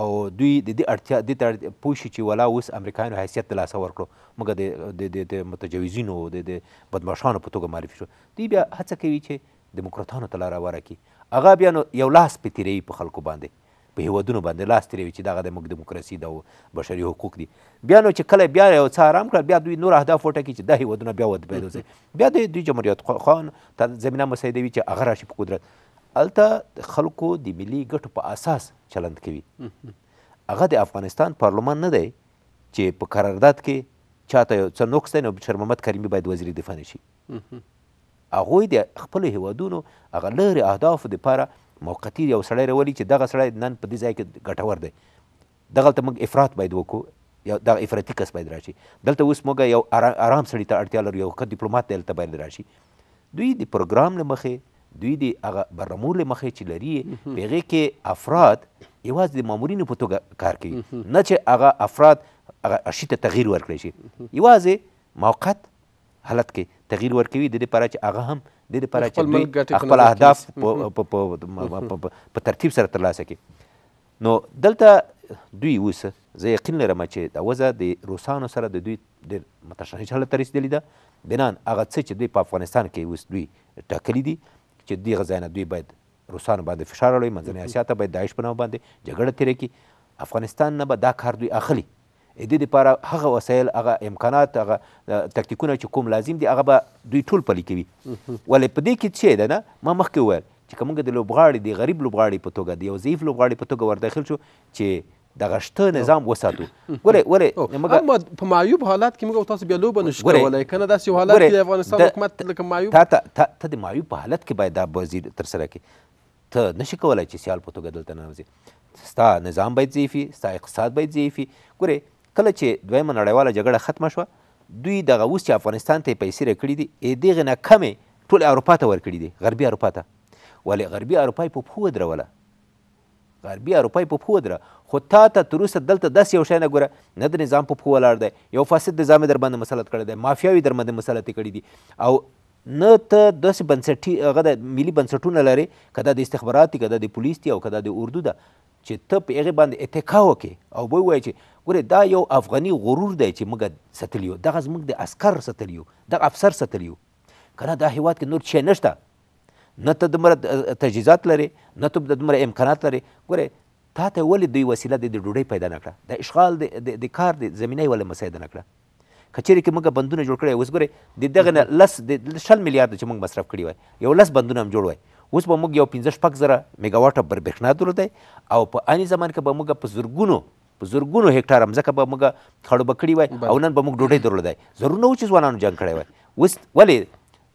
او دوی د دې اړتیا دې ته پوه شي چې ولا اوس امریکایانو حیثیت د لاسه ورکړو موږ د د متجوزینو د بدمعاشانو په توګه معرفي شو دوی بیا هڅه کوي چې دیموکراتانو ته لاره وره کړي هغه بیا نو یو لاس پې تېروي په خلکو باندې په هیوادونو باندې لاس تېروي چې دغه زموږ دیموکراسي ده او بشري حقوق دي بیا نو چې کله بیا یو څه آرام کړل بیا دوی نور اهداف وټکي چې دا هیوادونه بیا ودرېدو بیا دوی دوی جمهوریت خان ته زمینه مسعیدوي چې هغه راشي په قدرت هلته خلکو د ملي ګټو په اساس چلند کوي هغه د افغانستان پارلمان نه دی چې په قرارداد کې چاته یو څه نقص دی نو بشر محمد کریمي باید وزیر دفاع نشي هغوی د خپلو هیوادونو هغه لرې اهدافو دپاره موقتي یو سړی راولي چې دغه سړی نن په دې ځای کې ګټور دی دغلته موږ افراط باید وکړو یو دغه افراطي کس باید راشي دلته اوس موږ یو آرام سړي ته اړتیا لرو یو ښه ډیپلومات دلته باید راشي دوی د پروګرام له مخې دوی د هغه برنامو له مخې چې لري په هغې کې افراد یوازې د مامورینو په توګه کار کوي نه چې هغه افراد هغه اشي ته تغییر ورکړی شي یوازې موقت حالت کې تغییر ورکوي د دې لپاره چې هغه هم د دې لپاره چې خپل اهداف په ترتیب سره ترلاسه کړي نو دلته دوی اوس زه یقین لرم چې دا وضع د روسانو سره د دوی ډېر متشنج حالت ته رسېدلې ده بنان هغه څه چې دوی په افغانستان کې اوس دوی ټاکلي دي چې دغه ځای نه دوی باید روسانو باندې فشار راوړي منځنۍ اسیا ته باید داعش په نامه باندې جګړه تېره کړي افغانستان نه به دا کار دوی اخلي د دې لپاره هغه وسایل هغه امکانات هغه تکتیکونه چې کوم لازم دي هغه به دوی ټول پلي کوي ولې په دې کې څه ده نه ما مخکې وویل چې کومګه د لوبغاړي د غریب لوبغاړي په توګه د یو ضعیف لوبغاړي په توګه ورداخل شو چې دغه شته نظام وساتو ګوره ولې موږ په معیوب حالت کې موږ تاسو بیا لوبه نشو کولای کنه داسې یو حالت کې افغانستان حکومت لکه معیوب تا ته د معیوب په حالت کې باید دا بازی تر سره کې ته نشي کولای چې سیال په توګه دلته ننوځي ستا نظام باید ضعیف ستا اقتصاد باید ضعیف ګوره کله چې دویمه نړیواله جګړه ختمه شوه دوی دغه اوس چې افغانستان ته یې پیسې راکړي دي دغې نه کمې ټول اروپا ته ورکړي دي غربي اروپا ته ولې غربي اروپا یې په پښو ودروله غربي اروپا یې په پښو ودره خو تا ته تر اوسه دلته داسې یو شی نه ګوره نه د نظام په پښو ولاړ دی یو فاسد نظام یې درباندې مسلط کړی دی مافیاوې درباندې مسلط کړي دي او نه ته داسې بنسټي هغه د ملي بنسټونه لري که دا د استخبارات دي که دا د پولیس دي او که دا د اردو ده چې ته په هغې باندې اتکا وکړې او به ووایې چې ګورې دا یو افغاني غرور دی چې موږ ساتلی یو دغه زموږ د عسکر ساتلی یو دغه افسر ساتلی یو که نه دا هیواد کې نور شی نشته نه ته دومره تجهیزات لرې نه ته دومره امکانات لرې ګورې تا ته ولې دوی وسیله د ډوډۍ پیدا نه کړه د اشغال د کار د زمینه یې ولې مسیده نه کړه کچېرې کې موږ بندونه جوړ کړی اوس ګورئ د دغه نه لس د شل میلیارده چې موږ مصرف کړي وای یو لس بندونه هم جوړ وای اوس به موږ یو پنځه شپږ زره میګاواټه بر برېښنا درلودی او په اني زمان کې به موږ په زرګونو په زرګونو هکټار مځکه به موږ خړو به کړي وای او نن به موږ ډوډۍ درلودی ضرور نه و چې ځوانانو جنګ کړی وای اوس ولې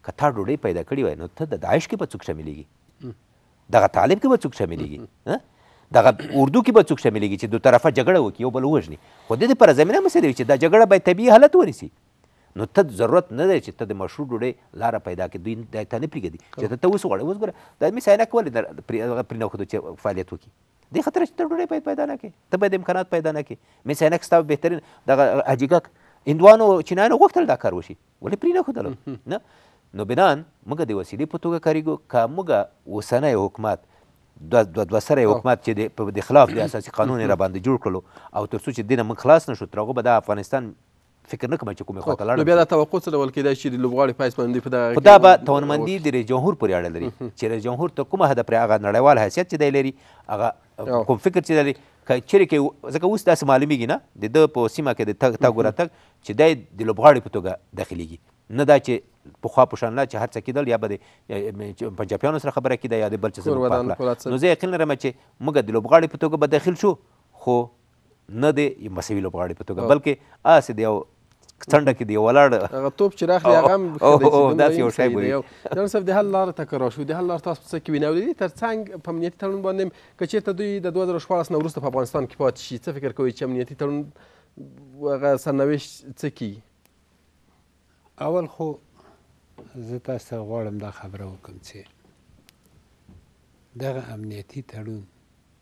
که تا ډوډۍ پیدا کړي وای نو ته د داعش کې به څوک شاملېږي دغه طالب کې به څوک شاملېږي دغه اردو کې به څوک شاملېږي چې دو طرفه جګړه وکړي یو بل ووژني خو د دې پر زمینه مسله چې دا جګړه باید طبیعي حالت ونیسي نو ته ضرورت نه دی چې ته د مشروع ډوډۍ لاره پیدا کړې دوی دا تا نه پرېږدي چې ته ته اوس وغواړې اوس ګوره دا مس عینک ولې هغه پرې نه وښودو چې فعالیت وکړي دې خطر چې ته ډوډۍ باید پیدا نه کړې ته باید امکانات پیدا نه کړې مس عینک ستا بهترین دغه حجیګک هندوانو چینایانو غوښتل دا کار وشي ولې پرې نه ښودلو نه نو بنان موږ د وسیلې په توګه کاریږو که موږ اوسنی حکومت دوه دوه سره حکومت چې د خلاف د اساسي قانون را باندې جوړ کړلو او تر څو چې دینه موږ خلاص نشو تر هغه به د افغانستان فکر نه کوم چې کومې خواته لاړ بیا دا توقع څه ډول کېدای شي د لوبغاړي پایسمندي په دغه خدا به توانمندي د رئیس جمهور پورې اړه لري چې رئیس جمهور تر کومه حده پورې هغه نړیوال حیثیت چې دی لري هغه کوم فکر چې لري که چیرې کې ځکه اوس داسې معلومیږي نه د ده په سیمه کې د تګ تګ راتګ چې دی د لوبغاړي په توګه داخلیږي نه دا چې پخوا په شان چې هر څه کېدل یا به د پنجابیانو سره خبره کېده یا د بل څه نو زه یقین لرم چې موږ د لوبغاړي په توګه به داخل شو خو نه د مساوي لوبغاړي په توګه بلکې هسې د یو څنډه کې دی ولاړ هغه توپ چې راخلي هغه هم داسې یو شی بوي جنرال صاحب د حل لاره تکرار شو د حل لاره تاسو څه کې وینئ تر څنګ په امنیتي تړون باندې که چېرته دوی د 2014 نه وروسته په افغانستان کې پاتې شي څه فکر کوئ چې امنیتي تړون هغه سرنوشت څه کوي اول خو زه تاسو ته غواړم دا خبره وکړم چې دغه امنیتي تړون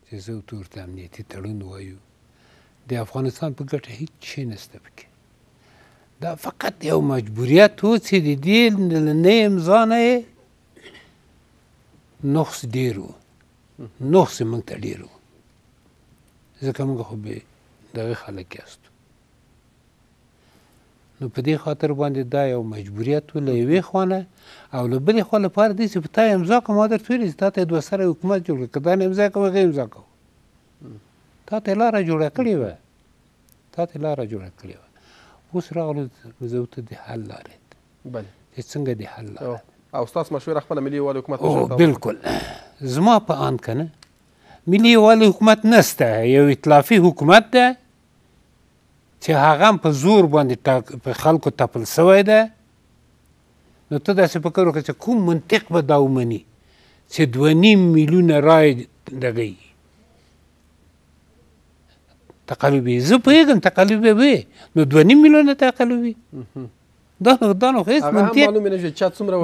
چې زه ورته ورته امنیتي تړون وایو د افغانستان په ګټه هیڅ شی نشته پکې دا فقط یو مجبوریت و چې د دې نه امضا نه نقص ډېر و نقص یې موږ ته ډېر و ځکه موږ خو بې دغه خلک یاست نو په دې خاطر باندې دا یو مجبوریت ولې وی خوانه او له بلې خو لپاره دې چې پتا امضا کوم در فری تا ته دوه سره حکومت جوړ کړه دا امضا کوم غیر امضا کوم تا ته لاره جوړه کړې و تا ته لاره جوړه کړې و اوس راغلو زه ته د حل لارې بله چې څنګه د حل لارې او تاسو مشوره خپل ملي والي حکومت او بالکل زما په ان کنه ملي والي حکومت نسته یو ائتلافي حکومت ده چې هغه په زور باندې په خلکو تپل سوی ده نو ته داسې فکر وکړه چې کوم منطق به دا ومني چې دوه نیم میلیونه رای دغی تقلبي زه پوهېږم تقلبي به نو دوه نیم میلیونه تقلبي دا دا نو هیڅ منطق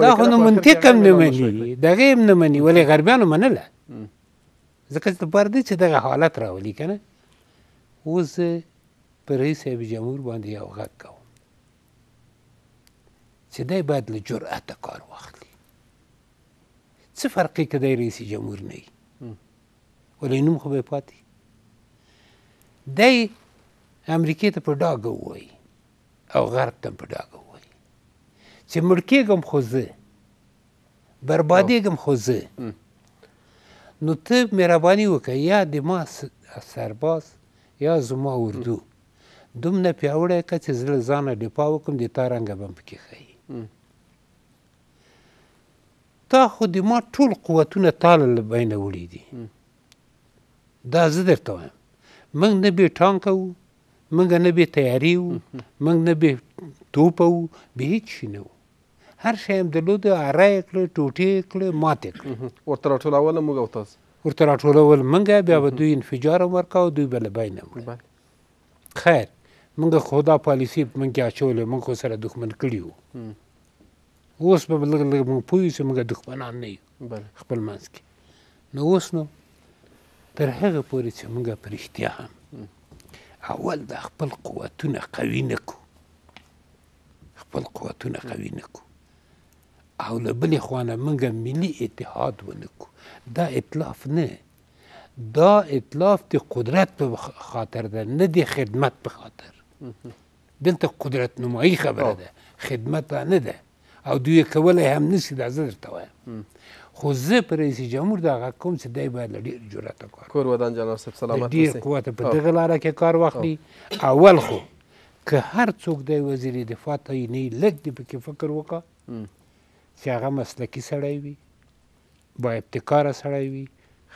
دا خو نو منطق هم نه مني دغه هم نه مني ولې غربیانو منله ځکه چې د پاره دی چې دغه حالت راولي که نه اوس پر رئیس صاحب جمهور باندې یو غږ کوم چې دی باید له جرأته کار واخلي څه فرق یې که دی رئیس جمهور نه وي ولې نوم خو به پاتې دی امریکې ته په ډاګه ووایي او غرب ته په ډاګه ووایي چې مړ کېږم خو زه بربادېږم خو زه نو ته مهرباني وکړه یا د ما سرباز یا زما اردو دومره پیاوړی که چې زه له ځانه ډپا وکړم د تا رنګه به م پکې ښیي تا خو د ما ټول قوتونه تا له له بینه وړي دي دا زه درته وایم موږ نه بې ټانکه وو موږ نه بې تیاري وو موږ نه بې توپه وو بې هېڅ شي نه وو هر شی هم درلود اره یې کړه ټوټې یې کړه ماتې کړه ورته راټولول موږ او تاسو ورته راټولول موږ بیا به دوی انفجار هم ورکاوه دوی به له بینه خیر موږ خو دا پالیسي موږ کې اچولې موږ خو سره دښمن کړي وو اوس به لږ لږ موږ پوه یو چې موږ دښمنان نه یو خپل منځ کې نو اوس نو تر هغه پورې چې موږ په رښتیا هم اول د خپل قوتونه قوي نه کړو خپل قوتونه قوي نه کړو او له بلې خوانه موږ ملي اتحاد ونکړو دا اطلاف نه دا اطلاف د قدرت په خاطر ده نه د خدمت په خاطر دلته قدرت نمایي خبره ده خدمت نه ده او دوی کولی هم نسی دا زه درته وایم خو زه په رئیس جمهور دغه کوم چې دی باید له ډېر جرأته کار کور ودان جناب صاحب سلامت ډېر قوت په دغه لاره کې کار واخلي اول خو که هر څوک دی وزیر دفاع تعینوي لږ دې پکې فکر وکړه چې هغه مسلکي سړی وي با ابتکاره سړی وي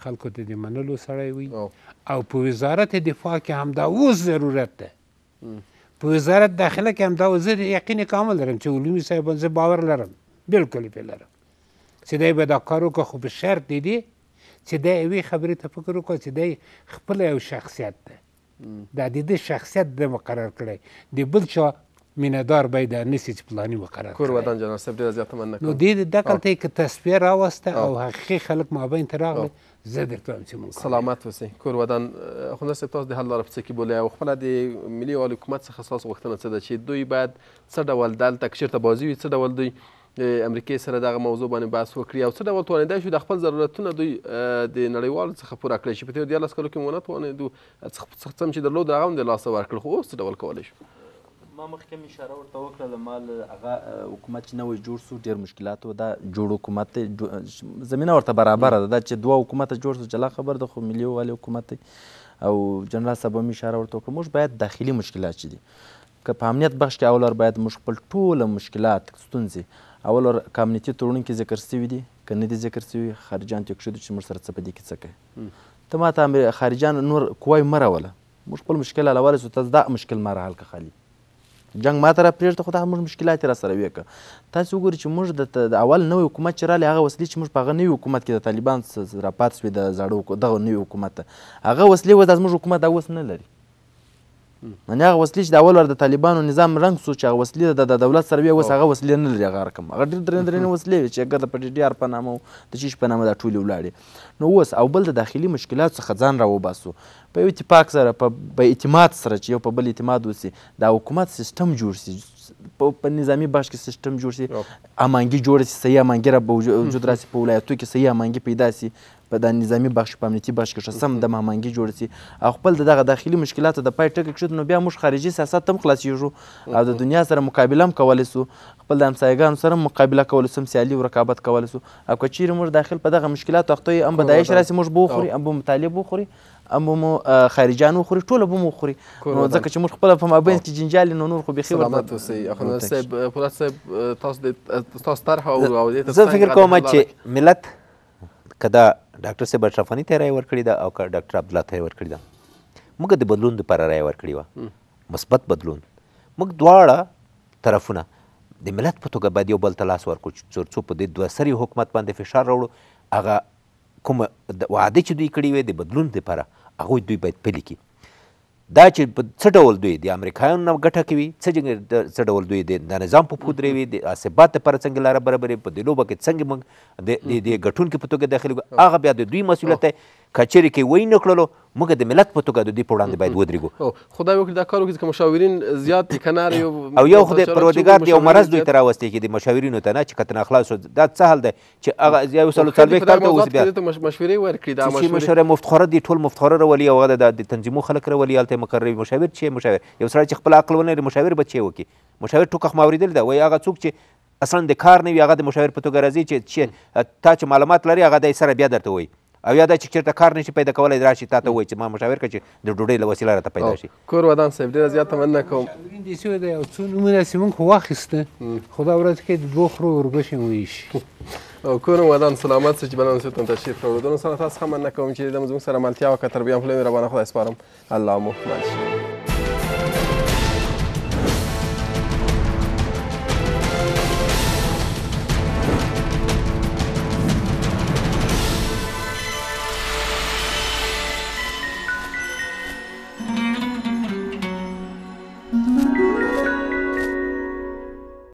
خلکو ته د منلو سړی وي او په وزارت دفاع کې همدا اوس ضرورت ده په وزارت داخله کې هم دا زه یقین کامل لرم چې علومي صاحبان زه باور لرم بالکل پې لرم چې دی به دا کار وکړه خو په شرط دی دی چې دی یوې خبرې ته فکر وکړه چې دی خپل یو شخصیت دی دا د ده شخصیت ده مقرر کړی د بل چا مینهدار باید نسی چې پلاني وقرار کور ودان جناب صاحب ډېره زیاته مننه کوم نو دې دغلته یې که تصفیه راوسته او حقیقي خلک مابین ته راغله زه درته وایم چې ممکن سلامت اوسئ کور ودان اخوندر صاحب تاسو د حل لاره په څه کې بولی او خپله د ملي والي حکومت څخه ستاسو غوښتنه څه ده چې دوی باید څه ډول دلته که چېرته بازي وي څه ډول دوی امریکې سره دغه موضوع باندې بحث وکړي او څه ډول توانیدای شو د خپل ضرورتونه دوی د نړیوالو څخه پوره کړی چې په تېرو دیارلس کالو کې مو نه توانېدو څه هم چې درلود هغه هم د لاسه ورکړل خو اوس څه ډول کولی شو ما مخکې اشاره ورته وکړه د مال هغه حکومت چې نوی جوړ سو ډېر مشکلات و دا جوړ حکومت دی زمینه ورته برابره ده دا چې دوه حکومته جوړ سو جلا خبر ده خو ملي والي حکومت دی او جنرال صاحب هم اشاره ورته وکړه موږ باید داخلي مشکلات چې دي که په امنیت بخش کې اولر باید موږ خپل ټوله مشکلات ستونزې اولر کامنیتي تړون کې ذکر سوي دي که نه دي ذکر سوي خارجیان تې کښېدو چې موږ سره څه په دې کې څه کوي ته ماته خارجیان نور قوی مه راوله موږ خپل مشکل حلولی سو تاسو دا مشکل ما راحل که خالي جنگ ما ته را پرېږده خو دا موږ مشکلات یې را سره ویې تاسې وګورئ چې موږ د اول نوی حکومت چې رالی هغه وسلې چې موږ په هغه نوي حکومت کې د طالبان را پاتې شوې د زاړه دغه نوي حکومت ته هغه وسلې اوس دا زموږ حکومت دا اوس نه لري نه هغه وسلې چې د اول ور د طالبانو نظام رنګ سو چې هغه وسلې د دولت سره وي اوس هغه وسلې نه لري هغه رقم هغه ډېر درې درې وسلې چې اگر د پټ ډي آر په نامه د چیش په نامه دا ټولې ولاړې نو اوس او بل د داخلي مشکلات څخه ځان را وباسو په یو اتفاق سره په اعتماد سره چې یو په بل اعتماد وسی دا حکومت سیستم جوړ سي په نظامی بخش کې سیستم جوړ شي امانګي جوړ شي صحیح امانګي را وجود راسي په ولایتو کې صحیح امانګي پیدا شي په د نظامی بخش په امنیتي بخش کې سم د مهمانګي جوړ شي او خپل دغه داخلي مشکلات د پای ټکه کښته نو بیا موږ خارجي سیاست تم خلاصېږو او د دنیا سره مقابله هم کولی سو خپل د همسایګانو سره مقابله کولی سو سیالي او رقابت کولی سو او که چیرې موږ داخل په دغه مشکلات وخت هم به داعش راسي موږ به وخوري هم به مطالب وخوري به مو خارجیان وخوري ټوله به مو وخوري نو ځکه چې موږ خپله په مابین کې جنجال نو نور خو بیخي سلامت اوسئ اخوند صاحب پولات صاحب تاسو د تاسو طرح او زه فکر کوم چې ملت کدا ډاکټر صاحب اشرف غني ته رای ورکړې ده او ډاکټر عبدالله ته ورکړې ده موږ د بدلون لپاره رای ورکړې وه مثبت بدلون موږ دواړه طرفونه د ملت په توګه باید یو بل ته لاس ورکړو تر څو په دې دوه سري حکومت باندې فشار راوړو هغه کوم وعده چې دوی کړې وي د بدلون لپاره هغوی دوی باید پلي کړي دا چې په څه ډول دوی د امریکایانو نه ګټه کوي څه څه ډول دوی د نظام په پودرې وي د ثبات لپاره څنګه لاره برابرې په دې لوبه کې څنګه موږ د ګټونکي په توګه داخلي هغه بیا د دوی مسؤلیت دی کچری کې وای نه کړلو موږ د ملت په توګه د دې په وړاندې باید ودرېږو خدای وکړي دا کار وکړي چې مشاورین زیات کنار یو او یو خدای پروردګار دی یو مرض دوی ته راوستې کې د مشاورینو ته نه چې کتنه خلاص دا څه حل دی چې هغه یو سلو څلوېښت کال ته اوس بیا مشورې ورکړي دا مشورې مشوره مفتخره دي ټول مفتخره راولي او هغه د تنظیمو خلک راولي هلته مقرر مشاور چې مشاور یو سړی چې خپل عقل ونه لري مشاور به څه وکړي مشاور ټوکه خو اورېدل ده وایي هغه څوک چې اصلا د کار نه وي هغه د مشاور په توګه راځي چې تا چې معلومات لري هغه دی سره بیا درته وایي او یا دا چې چېرته کار نشي پیدا کولی راشي تا ته وایي چې ما مشاور کړه چې د ډوډۍ له وسیله راته پیدا شي کور ودان صاحب ډېره زیات تمنه کوم دیسي دی او څو نومونه چې موږ خو واخیسته خو دا ورځ کې د دوه خرو وربشې مو ایشي او کور ودان سلامت چې بلان سره تشریف راوړو سره تاسو هم نه کوم چې د موږ سره ملتیا وکړ تر بیا هم له روانه خدای سپارم الله مو مل شي